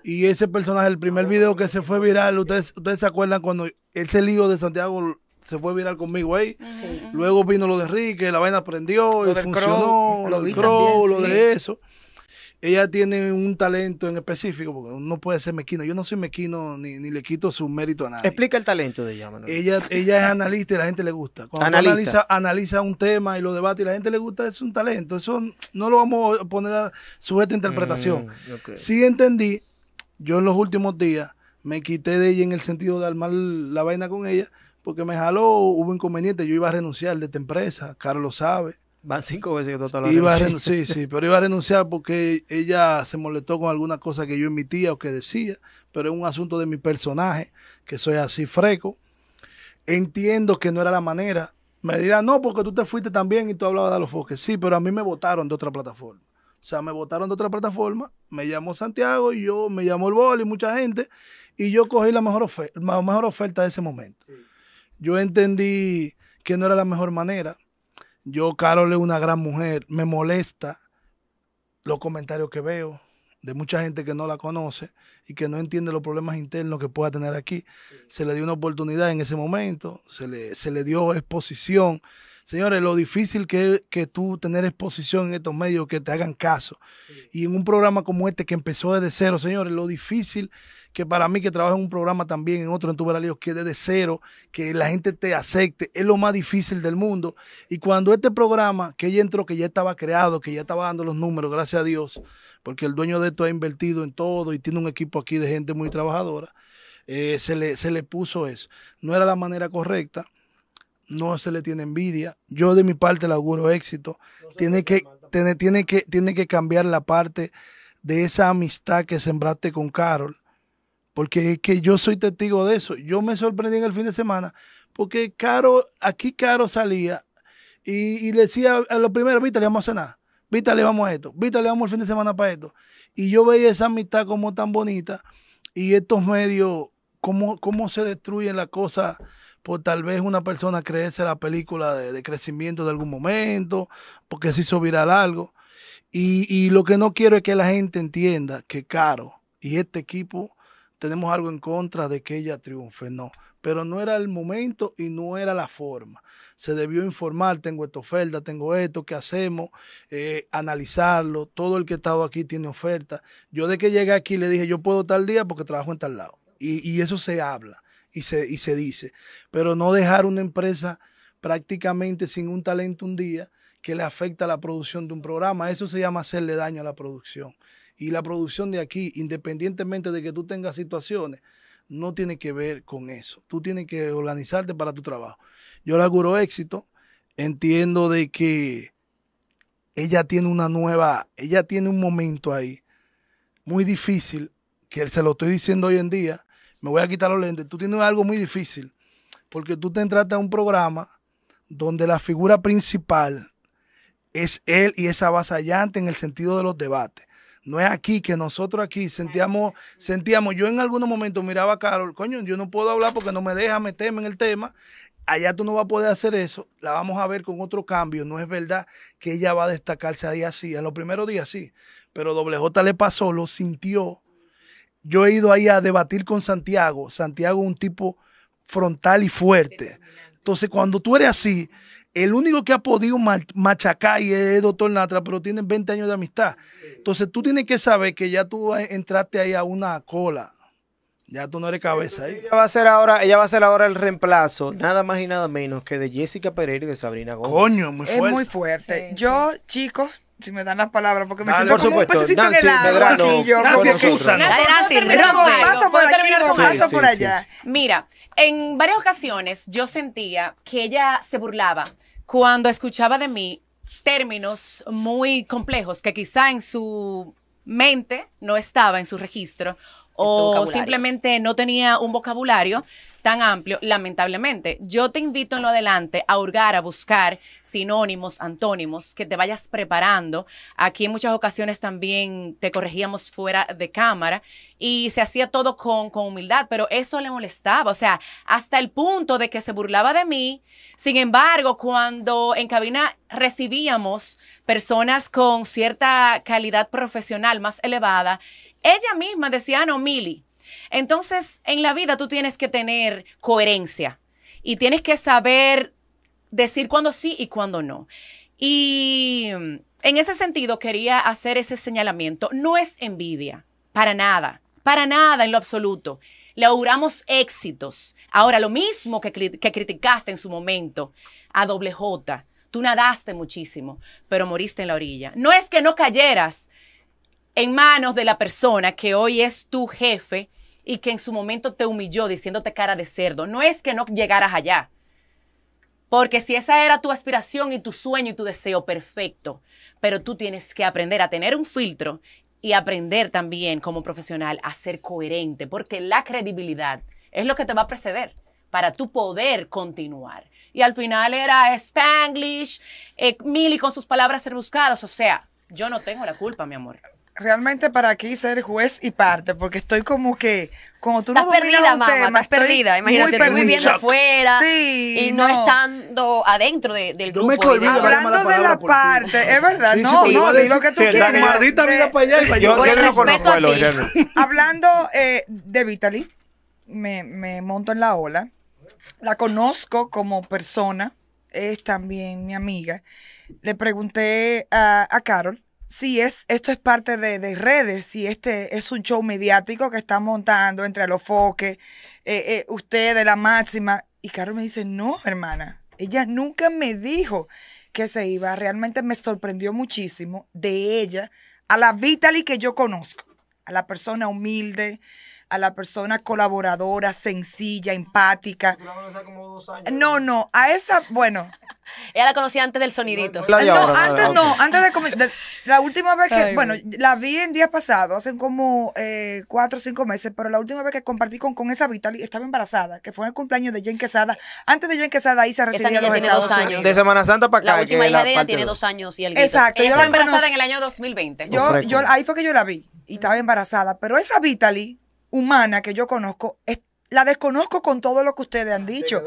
Y ese personaje, el primer video que se fue viral, ustedes, ustedes se acuerdan cuando ese lío de Santiago se fue viral conmigo ahí. Luego vino lo de Enrique, la vaina aprendió... y funcionó, lo, lo de eso. Ella tiene un talento en específico, porque no puede ser mezquino... Yo no soy mezquino... ni, le quito su mérito a nadie. Explica el talento de ella, Manuel. Ella, ella es analista y la gente le gusta. Cuando analiza, analiza un tema y lo debate y la gente le gusta, es un talento. Eso no lo vamos a poner a sujeto de interpretación. ...si mm, Sí entendí, yo en los últimos días me quité de ella en el sentido de armar la vaina con ella, porque me jaló, hubo inconveniente, yo iba a renunciar de esta empresa, Carlos sabe. Van cinco veces que tú estás hablando. Sí, sí, pero iba a renunciar porque ella se molestó con alguna cosa que yo emitía o que decía, pero es un asunto de mi personaje, que soy así freco. Entiendo que no era la manera. Me dirá no, porque tú te fuiste también y tú hablabas de los foques. Sí, pero a mí me votaron de otra plataforma. O sea, me votaron de otra plataforma, me llamó Santiago, y yo, me llamó el boli, mucha gente, y yo cogí la mejor, oferta la mejor oferta de ese momento. Sí. Yo entendí que no era la mejor manera. Yo, Carol es una gran mujer, me molesta los comentarios que veo de mucha gente que no la conoce y que no entiende los problemas internos que pueda tener aquí. Se le dio una oportunidad en ese momento, se le, se le dio exposición, Señores, lo difícil que, que tú tener exposición en estos medios que te hagan caso. Y en un programa como este que empezó desde cero, señores, lo difícil que para mí que trabajo en un programa también, en otro en tu que que desde cero, que la gente te acepte, es lo más difícil del mundo. Y cuando este programa, que ya entró, que ya estaba creado, que ya estaba dando los números, gracias a Dios, porque el dueño de esto ha invertido en todo y tiene un equipo aquí de gente muy trabajadora, eh, se, le, se le puso eso. No era la manera correcta no se le tiene envidia. Yo de mi parte le auguro éxito. tiene, que, tiene, tiene, que, tiene que cambiar la parte de esa amistad que sembraste con Carol. Porque es que yo soy testigo de eso. Yo me sorprendí en el fin de semana porque Caro, aquí Caro salía y, le decía a lo primero, vítale, le vamos a cenar, viste, le vamos a esto, vítale, le vamos el fin de semana para esto. Y yo veía esa amistad como tan bonita y estos medios, cómo, cómo se destruyen las cosas o pues, tal vez una persona creerse la película de, crecimiento de algún momento, porque se hizo viral algo. Y, lo que no quiero es que la gente entienda que Caro y este equipo tenemos algo en contra de que ella triunfe, no. Pero no era el momento y no era la forma. Se debió informar, tengo esta oferta, tengo esto, ¿qué hacemos? Eh, analizarlo. Todo el que estado aquí tiene oferta. Yo de que llegué aquí le dije, yo puedo tal día porque trabajo en tal lado. y eso se habla y se, dice. Pero no dejar una empresa prácticamente sin un talento un día que le afecta la producción de un programa. Eso se llama hacerle daño a la producción. Y la producción de aquí, independientemente de que tú tengas situaciones, no tiene que ver con eso. Tú tienes que organizarte para tu trabajo. Yo le auguro éxito. Entiendo de que ella tiene una nueva, ella tiene un momento ahí muy difícil, que se lo estoy diciendo hoy en día, me voy a quitar los lentes. Tú tienes algo muy difícil, porque tú te entraste a un programa donde la figura principal es él y es avasallante en el sentido de los debates. No es aquí que nosotros aquí sentíamos, sentíamos, yo en algunos momentos miraba a Carol, coño, yo no puedo hablar porque no me deja meterme en el tema. Allá tú no vas a poder hacer eso, la vamos a ver con otro cambio. No es verdad que ella va a destacarse a día así, en los primeros días sí, pero Doble J le pasó, lo sintió, yo he ido ahí a debatir con Santiago. Santiago es un tipo frontal y fuerte. Entonces, cuando tú eres así, el único que ha podido machacar y es doctor Natra, pero tienen 20 años de amistad. Entonces, tú tienes que saber que ya tú entraste ahí a una cola. Ya tú no eres cabeza ahí. Ella va a ser ahora, ella va a ser ahora el reemplazo, nada más y nada menos que de Jessica Pereira y de Sabrina Gómez. Coño, muy fuerte. Es muy fuerte. Yo, chicos, si me dan las palabras, porque me ah, siento como un pececito en el agua aquí yo. por aquí, por allá. Mira, en varias ocasiones yo sentía que ella se burlaba cuando escuchaba de mí términos muy complejos que quizá en su mente no estaba en su registro o simplemente no tenía un vocabulario tan amplio, lamentablemente. Yo te invito en lo adelante a hurgar, a buscar sinónimos, antónimos, que te vayas preparando. Aquí en muchas ocasiones también te corregíamos fuera de cámara y se hacía todo con, con humildad, pero eso le molestaba, o sea, hasta el punto de que se burlaba de mí. Sin embargo, cuando en cabina recibíamos personas con cierta calidad profesional más elevada, ella misma decía, no, Mili. Entonces, en la vida tú tienes que tener coherencia y tienes que saber decir cuándo sí y cuándo no. Y mm, en ese sentido quería hacer ese señalamiento. No es envidia, para nada, para nada en lo absoluto. Le auguramos éxitos. Ahora, lo mismo que, que criticaste en su momento a doble J, tú nadaste muchísimo, pero moriste en la orilla. No es que no cayeras, en manos de la persona que hoy es tu jefe y que en su momento te humilló diciéndote cara de cerdo. No es que no llegaras allá. Porque si esa era tu aspiración y tu sueño y tu deseo, perfecto. Pero tú tienes que aprender a tener un filtro y aprender también como profesional a ser coherente, porque la credibilidad es lo que te va a preceder para tu poder continuar. Y al final era Spanglish, eh, con sus palabras ser O sea, yo no tengo la culpa, mi amor realmente para aquí ser juez y parte, porque estoy como que como tú estás perdida, mamá, estás perdida. Imagínate, muy viviendo afuera y no, estando adentro del grupo. Hablando de la parte, es verdad, no, no, di lo que tú quieras. La maldita para allá y yo. no a Hablando eh, de Vitaly, me, me monto en la ola. La conozco como persona, es también mi amiga. Le pregunté a, a Carol si es, esto es parte de, redes, si este es un show mediático que están montando entre los foques, eh, eh, ustedes, la máxima. Y Carol me dice, no, hermana, ella nunca me dijo que se iba. Realmente me sorprendió muchísimo de ella a la Vitali que yo conozco, a la persona humilde, a la persona colaboradora, sencilla, empática. No, no, a esa, bueno. Ella la conocía antes del sonidito. No, antes no, antes de, La última vez que, bueno, la vi en días pasados, hace como cuatro o cinco meses, pero la última vez que compartí con, esa Vitali, estaba embarazada, que fue en el cumpleaños de Jen Quesada. Antes de Jen Quesada, ahí se recibía los tiene dos años. De Semana Santa para acá. La última hija de ella tiene dos años y el Exacto. Ella estaba embarazada en el año 2020. Yo, yo, ahí fue que yo la vi y estaba embarazada, pero esa Vitali humana que yo conozco la desconozco con todo lo que ustedes han ah, dicho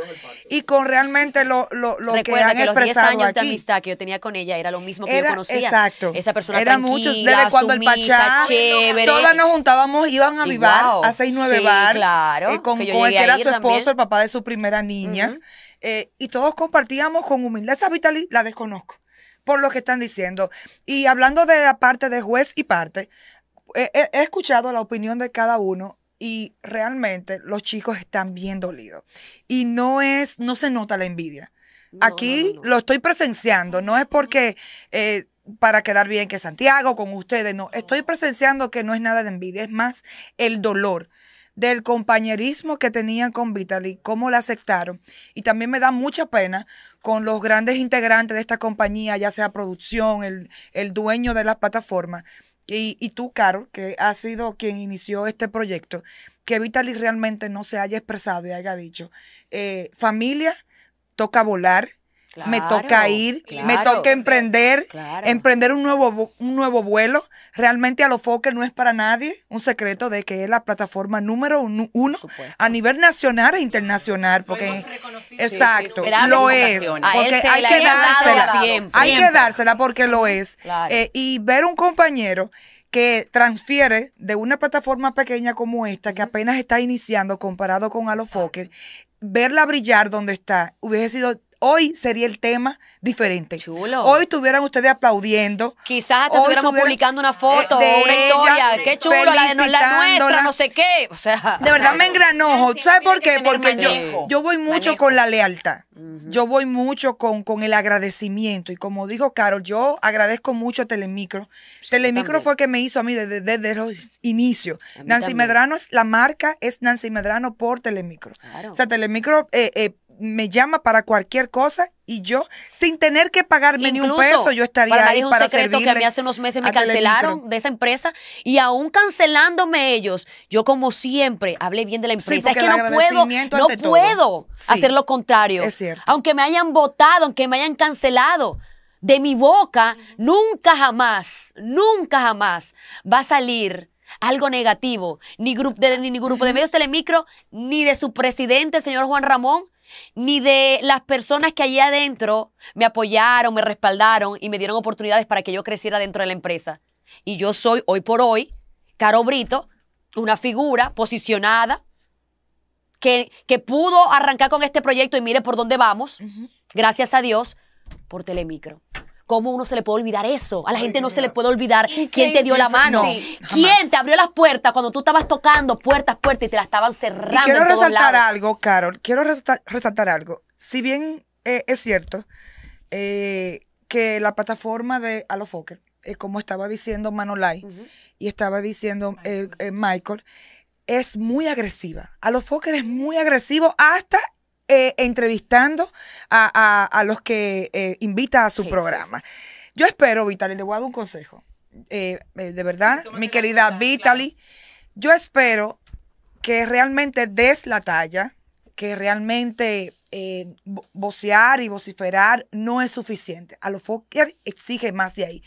y con realmente lo, lo, que han que los 10 amistad que yo tenía con ella era lo mismo que yo conocía. Exacto. Esa persona era mucho, desde cuando el Pachá, chévere. todas nos juntábamos, iban a mi bar, a 69 bar, claro, eh, con, el que era su esposo, el papá de su primera niña, eh, y todos compartíamos con humildad. Esa Vitali la desconozco por lo que están diciendo. Y hablando de aparte de juez y parte, he, escuchado la opinión de cada uno y realmente los chicos están bien dolidos. Y no es, no se nota la envidia. Aquí lo estoy presenciando, no es porque eh, para quedar bien que Santiago con ustedes, no, estoy presenciando que no es nada de envidia, es más el dolor del compañerismo que tenían con Vitaly, cómo la aceptaron. Y también me da mucha pena con los grandes integrantes de esta compañía, ya sea producción, el, el dueño de la plataforma, y, y, tú, caro que has sido quien inició este proyecto, que Vitaly realmente no se haya expresado y haya dicho, eh, familia, toca volar, me toca ir, me toca emprender, emprender un nuevo, un nuevo vuelo. Realmente a Fokker no es para nadie un secreto de que es la plataforma número uno a nivel nacional e internacional. Porque, exacto, lo es. Porque hay que dársela. Hay que dársela porque lo es. Eh, y ver un compañero que transfiere de una plataforma pequeña como esta, que apenas está iniciando comparado con Alo verla brillar donde está, hubiese sido hoy sería el tema diferente. Chulo. Hoy estuvieran ustedes aplaudiendo. Quizás hasta estuviéramos publicando una foto eh, una historia. qué chulo, la, la nuestra, no sé qué. O sea, de verdad me engranojo. ¿Sabes por qué? Porque yo, yo voy mucho con la lealtad. Yo voy mucho con, el agradecimiento. Y como dijo Carol, yo agradezco mucho a Telemicro. Telemicro fue que me hizo a mí desde, desde los inicios. Nancy Medrano la marca, es Nancy Medrano por Telemicro. O sea, Telemicro eh, eh, me llama para cualquier cosa y yo, sin tener que pagarme ni un peso, yo estaría ahí para Es un secreto que a mí hace unos meses me cancelaron de esa empresa y aún cancelándome ellos, yo como siempre hablé bien de la empresa. es que no puedo, no puedo hacer lo contrario. Es cierto. Aunque me hayan votado, aunque me hayan cancelado, de mi boca nunca jamás, nunca jamás va a salir algo negativo, ni, grupo de, ni, ni, grupo de medios Telemicro, ni de su presidente, el señor Juan Ramón, ni de las personas que allí adentro me apoyaron, me respaldaron y me dieron oportunidades para que yo creciera dentro de la empresa. Y yo soy hoy por hoy, Caro Brito, una figura posicionada que, pudo arrancar con este proyecto y mire por dónde vamos, gracias a Dios, por Telemicro. ¿Cómo uno se le puede olvidar eso? A la gente no se le puede olvidar quién te dio la mano, quién te abrió las puertas cuando tú estabas tocando puertas, puertas y te la estaban cerrando. Y quiero resaltar algo, Carol, quiero resaltar, algo. Si bien eh, es cierto eh, que la plataforma de Alo eh, como estaba diciendo Manolay y estaba diciendo Michael, es muy agresiva. A es muy agresivo hasta eh, entrevistando a, los que eh, invita a su programa. Yo espero, Vitaly, le voy a dar un consejo. Eh, de verdad, mi querida Vitaly, yo espero que realmente des la talla, que realmente vocear y vociferar no es suficiente. A los Fokker exige más de ahí.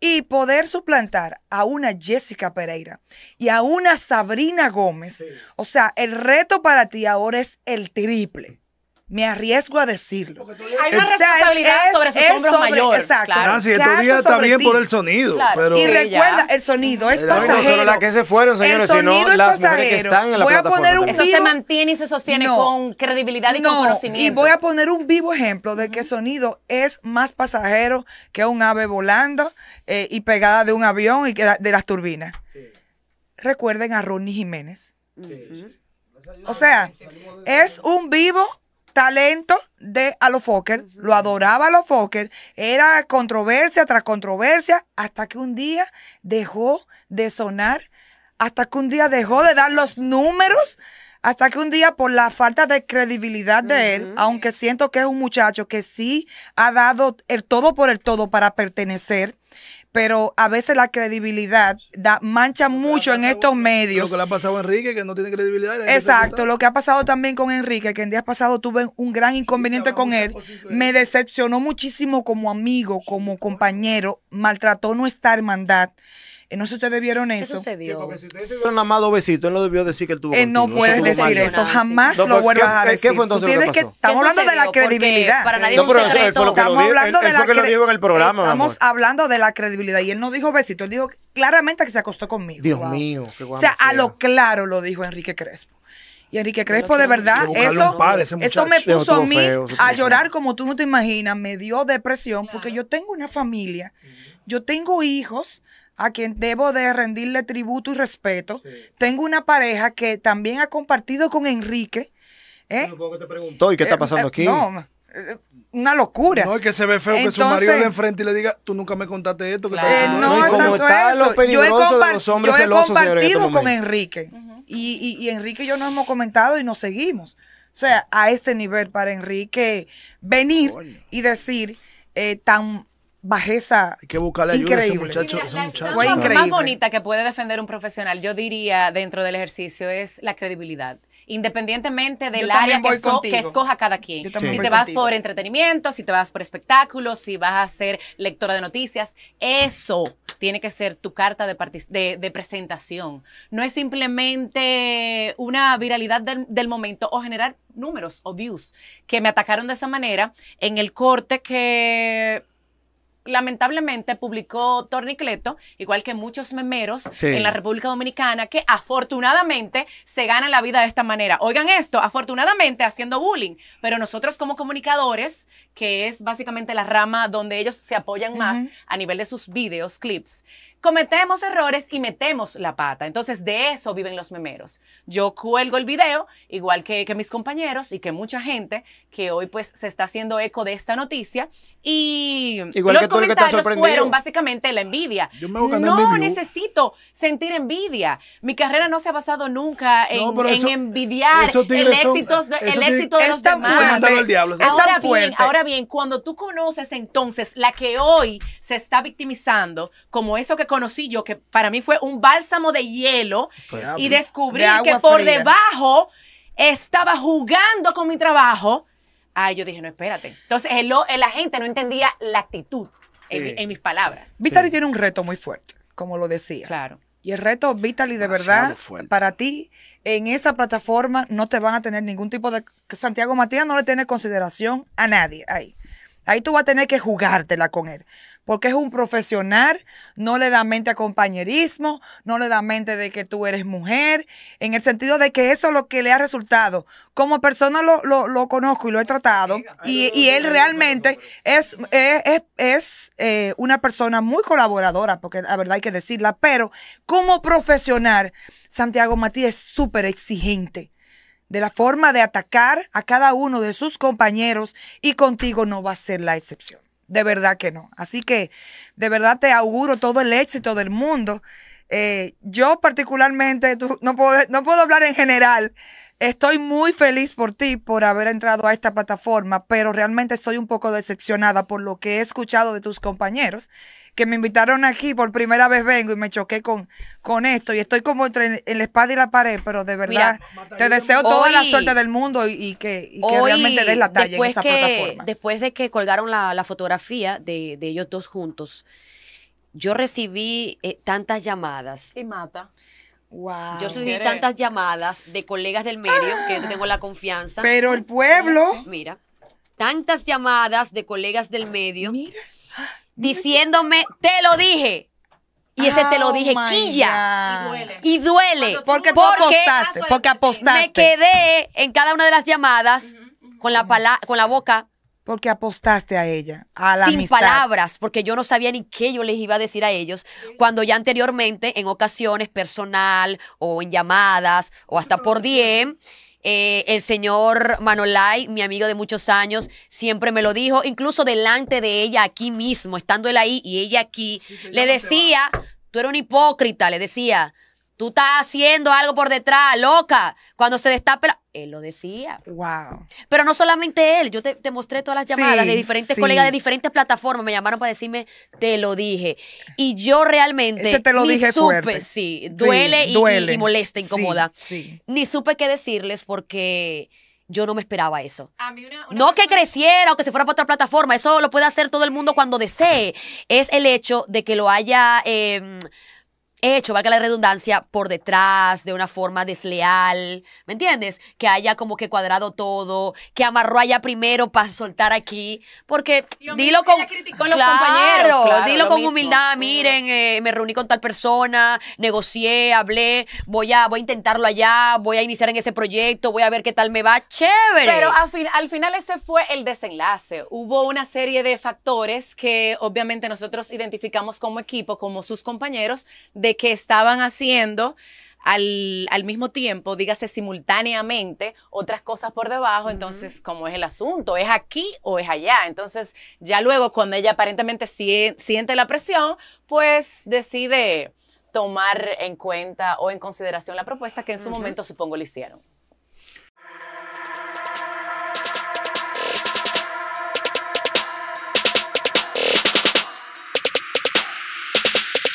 Y poder suplantar a una Jessica Pereira y a una Sabrina Gómez. O sea, el reto para ti ahora es el triple me arriesgo a decirlo. Hay una responsabilidad sobre sus Exacto. Claro. estos está bien por el sonido. Pero... Y recuerda, el sonido es pasajero. No solo las que se fueron, señores, sino las que están en la voy A poner un Eso se mantiene y se sostiene con credibilidad y con conocimiento. Y voy a poner un vivo ejemplo de que el sonido es más pasajero que un ave volando eh, y pegada de un avión y de las turbinas. Recuerden a Ronnie Jiménez. O sea, es un vivo talento de a Fokker, lo adoraba a Fokker, era controversia tras controversia, hasta que un día dejó de sonar, hasta que un día dejó de dar los números, hasta que un día por la falta de credibilidad de él, aunque siento que es un muchacho que sí ha dado el todo por el todo para pertenecer, pero a veces la credibilidad da, mancha mucho en estos medios. Lo que le ha pasado a Enrique, que no tiene credibilidad. Exacto, lo que ha pasado también con Enrique, que en días pasados tuve un gran inconveniente con él, me decepcionó muchísimo como amigo, como compañero, maltrató nuestra hermandad. Eh, no sé si ustedes vieron eso. sucedió? Sí, porque si ustedes se nada Besito él no debió decir que él tuvo. Eh, no puedes decir eso, jamás lo vuelvas a decir. qué fue entonces estamos hablando de la credibilidad. Para nadie No, Estamos hablando de la fue Estamos hablando de la credibilidad y él no dijo besito, él dijo claramente que se acostó conmigo. Dios mío, qué O sea, a lo claro lo dijo Enrique Crespo. Y Enrique Crespo, de verdad, eso, me puso a mí a llorar como tú no te imaginas. Me dio depresión porque yo tengo una familia, yo tengo hijos, a quien debo de rendirle tributo y respeto. Tengo una pareja que también ha compartido con Enrique. ¿eh? No que te preguntó, ¿y qué está eh, pasando eh, aquí? No, eh, una locura. No, es que se ve feo que su marido le enfrente y le diga, tú nunca me contaste esto. Que no, no, y No, está eso, lo peligroso de los hombres Yo he este compartido con Enrique. y, Enrique y yo nos hemos comentado y nos seguimos. O sea, a este nivel para Enrique venir y decir tan bajeza. Hay que buscarle ayuda a ese muchacho. más bonita que puede defender un profesional, yo diría, dentro del ejercicio, es la credibilidad independientemente del área que, escoja cada quien. Si te vas por entretenimiento, si te vas por espectáculos, si vas a ser lectora de noticias, eso tiene que ser tu carta de, de, presentación. No es simplemente una viralidad del, momento o generar números o views que me atacaron de esa manera en el corte que lamentablemente publicó Tornicleto, igual que muchos memeros en la República Dominicana, que afortunadamente se gana la vida de esta manera. Oigan esto, afortunadamente haciendo bullying, pero nosotros como comunicadores, que es básicamente la rama donde ellos se apoyan más a nivel de sus videos, clips, cometemos errores y metemos la pata. Entonces de eso viven los memeros. Yo cuelgo el video, igual que, mis compañeros y que mucha gente que hoy pues se está haciendo eco de esta noticia y los comentarios fueron básicamente la envidia. Yo no necesito sentir envidia. Mi carrera no se ha basado nunca en, envidiar el éxito, de los demás. ahora, bien, ahora bien, cuando tú conoces entonces la que hoy se está victimizando como eso que conocí yo, que para mí fue un bálsamo de hielo y descubrí que por debajo estaba jugando con mi trabajo. Ay, yo dije, no, espérate. Entonces, el, la gente no entendía la actitud en, mis palabras. Vitali tiene un reto muy fuerte, como lo decía. Claro. Y el reto, Vitali, de verdad, para ti, en esa plataforma no te van a tener ningún tipo de... Santiago Matías no le tiene consideración a nadie ahí. Ahí tú vas a tener que jugártela con él, porque es un profesional, no le da mente a compañerismo, no le da mente de que tú eres mujer, en el sentido de que eso es lo que le ha resultado. Como persona lo, conozco y lo he tratado, y, él realmente es, es, eh, una persona muy colaboradora, porque la verdad hay que decirla, pero como profesional, Santiago Matías es súper exigente de la forma de atacar a cada uno de sus compañeros y contigo no va a ser la excepción. De verdad que no. Así que de verdad te auguro todo el éxito del mundo. Eh, yo particularmente, no, puedo, no puedo hablar en general, Estoy muy feliz por ti, por haber entrado a esta plataforma, pero realmente estoy un poco decepcionada por lo que he escuchado de tus compañeros, que me invitaron aquí, por primera vez vengo y me choqué con, con esto y estoy como entre la espada y la pared, pero de verdad te deseo toda la suerte del mundo y, que, obviamente realmente des la talla en esa plataforma. Después de que colgaron la, fotografía de, de ellos dos juntos, yo recibí eh, tantas llamadas. Y mata. Wow. Yo recibí tantas llamadas de colegas del medio, que tengo la confianza. Pero el pueblo. Mira, tantas llamadas de colegas del medio ah, mira, diciéndome, te lo dije. Y ese te lo oh dije, quilla. Y duele. Y duele. Porque, tú apostaste. Porque apostaste. Me quedé en cada una de las llamadas con, la con la boca porque apostaste a ella, a la Sin palabras, porque yo no sabía ni qué yo les iba a decir a ellos, cuando ya anteriormente, en ocasiones personal o en llamadas o hasta por DM, eh, el señor Manolay, mi amigo de muchos años, siempre me lo dijo, incluso delante de ella aquí mismo, estando él ahí y ella aquí, le decía, tú eres un hipócrita, le decía, tú estás haciendo algo por detrás, loca, cuando se destape la él lo decía. Wow. Pero no solamente él, yo te, mostré todas las llamadas de diferentes colegas de diferentes plataformas, me llamaron para decirme, te lo dije. Y yo realmente... te lo dije supe, Sí, duele, y, molesta, incomoda. Ni supe qué decirles porque yo no me esperaba eso. A no que creciera o que se fuera para otra plataforma, eso lo puede hacer todo el mundo cuando desee. Es el hecho de que lo haya... Em, hecho, valga la redundancia, por detrás, de una forma desleal, ¿me entiendes? Que haya como que cuadrado todo, que amarró allá primero para soltar aquí, porque dilo con, los compañeros, dilo con humildad, miren, eh, me reuní con tal persona, negocié, hablé, voy a, voy a intentarlo allá, voy a iniciar en ese proyecto, voy a ver qué tal me va, chévere. Pero al, al final ese fue el desenlace, hubo una serie de factores que obviamente nosotros identificamos como equipo, como sus compañeros, de que estaban haciendo al, mismo tiempo, dígase simultáneamente, otras cosas por debajo. Entonces, ¿cómo es el asunto? ¿Es aquí o es allá? Entonces, ya luego, cuando ella aparentemente siente la presión, pues decide tomar en cuenta o en consideración la propuesta que en su momento, supongo, le hicieron.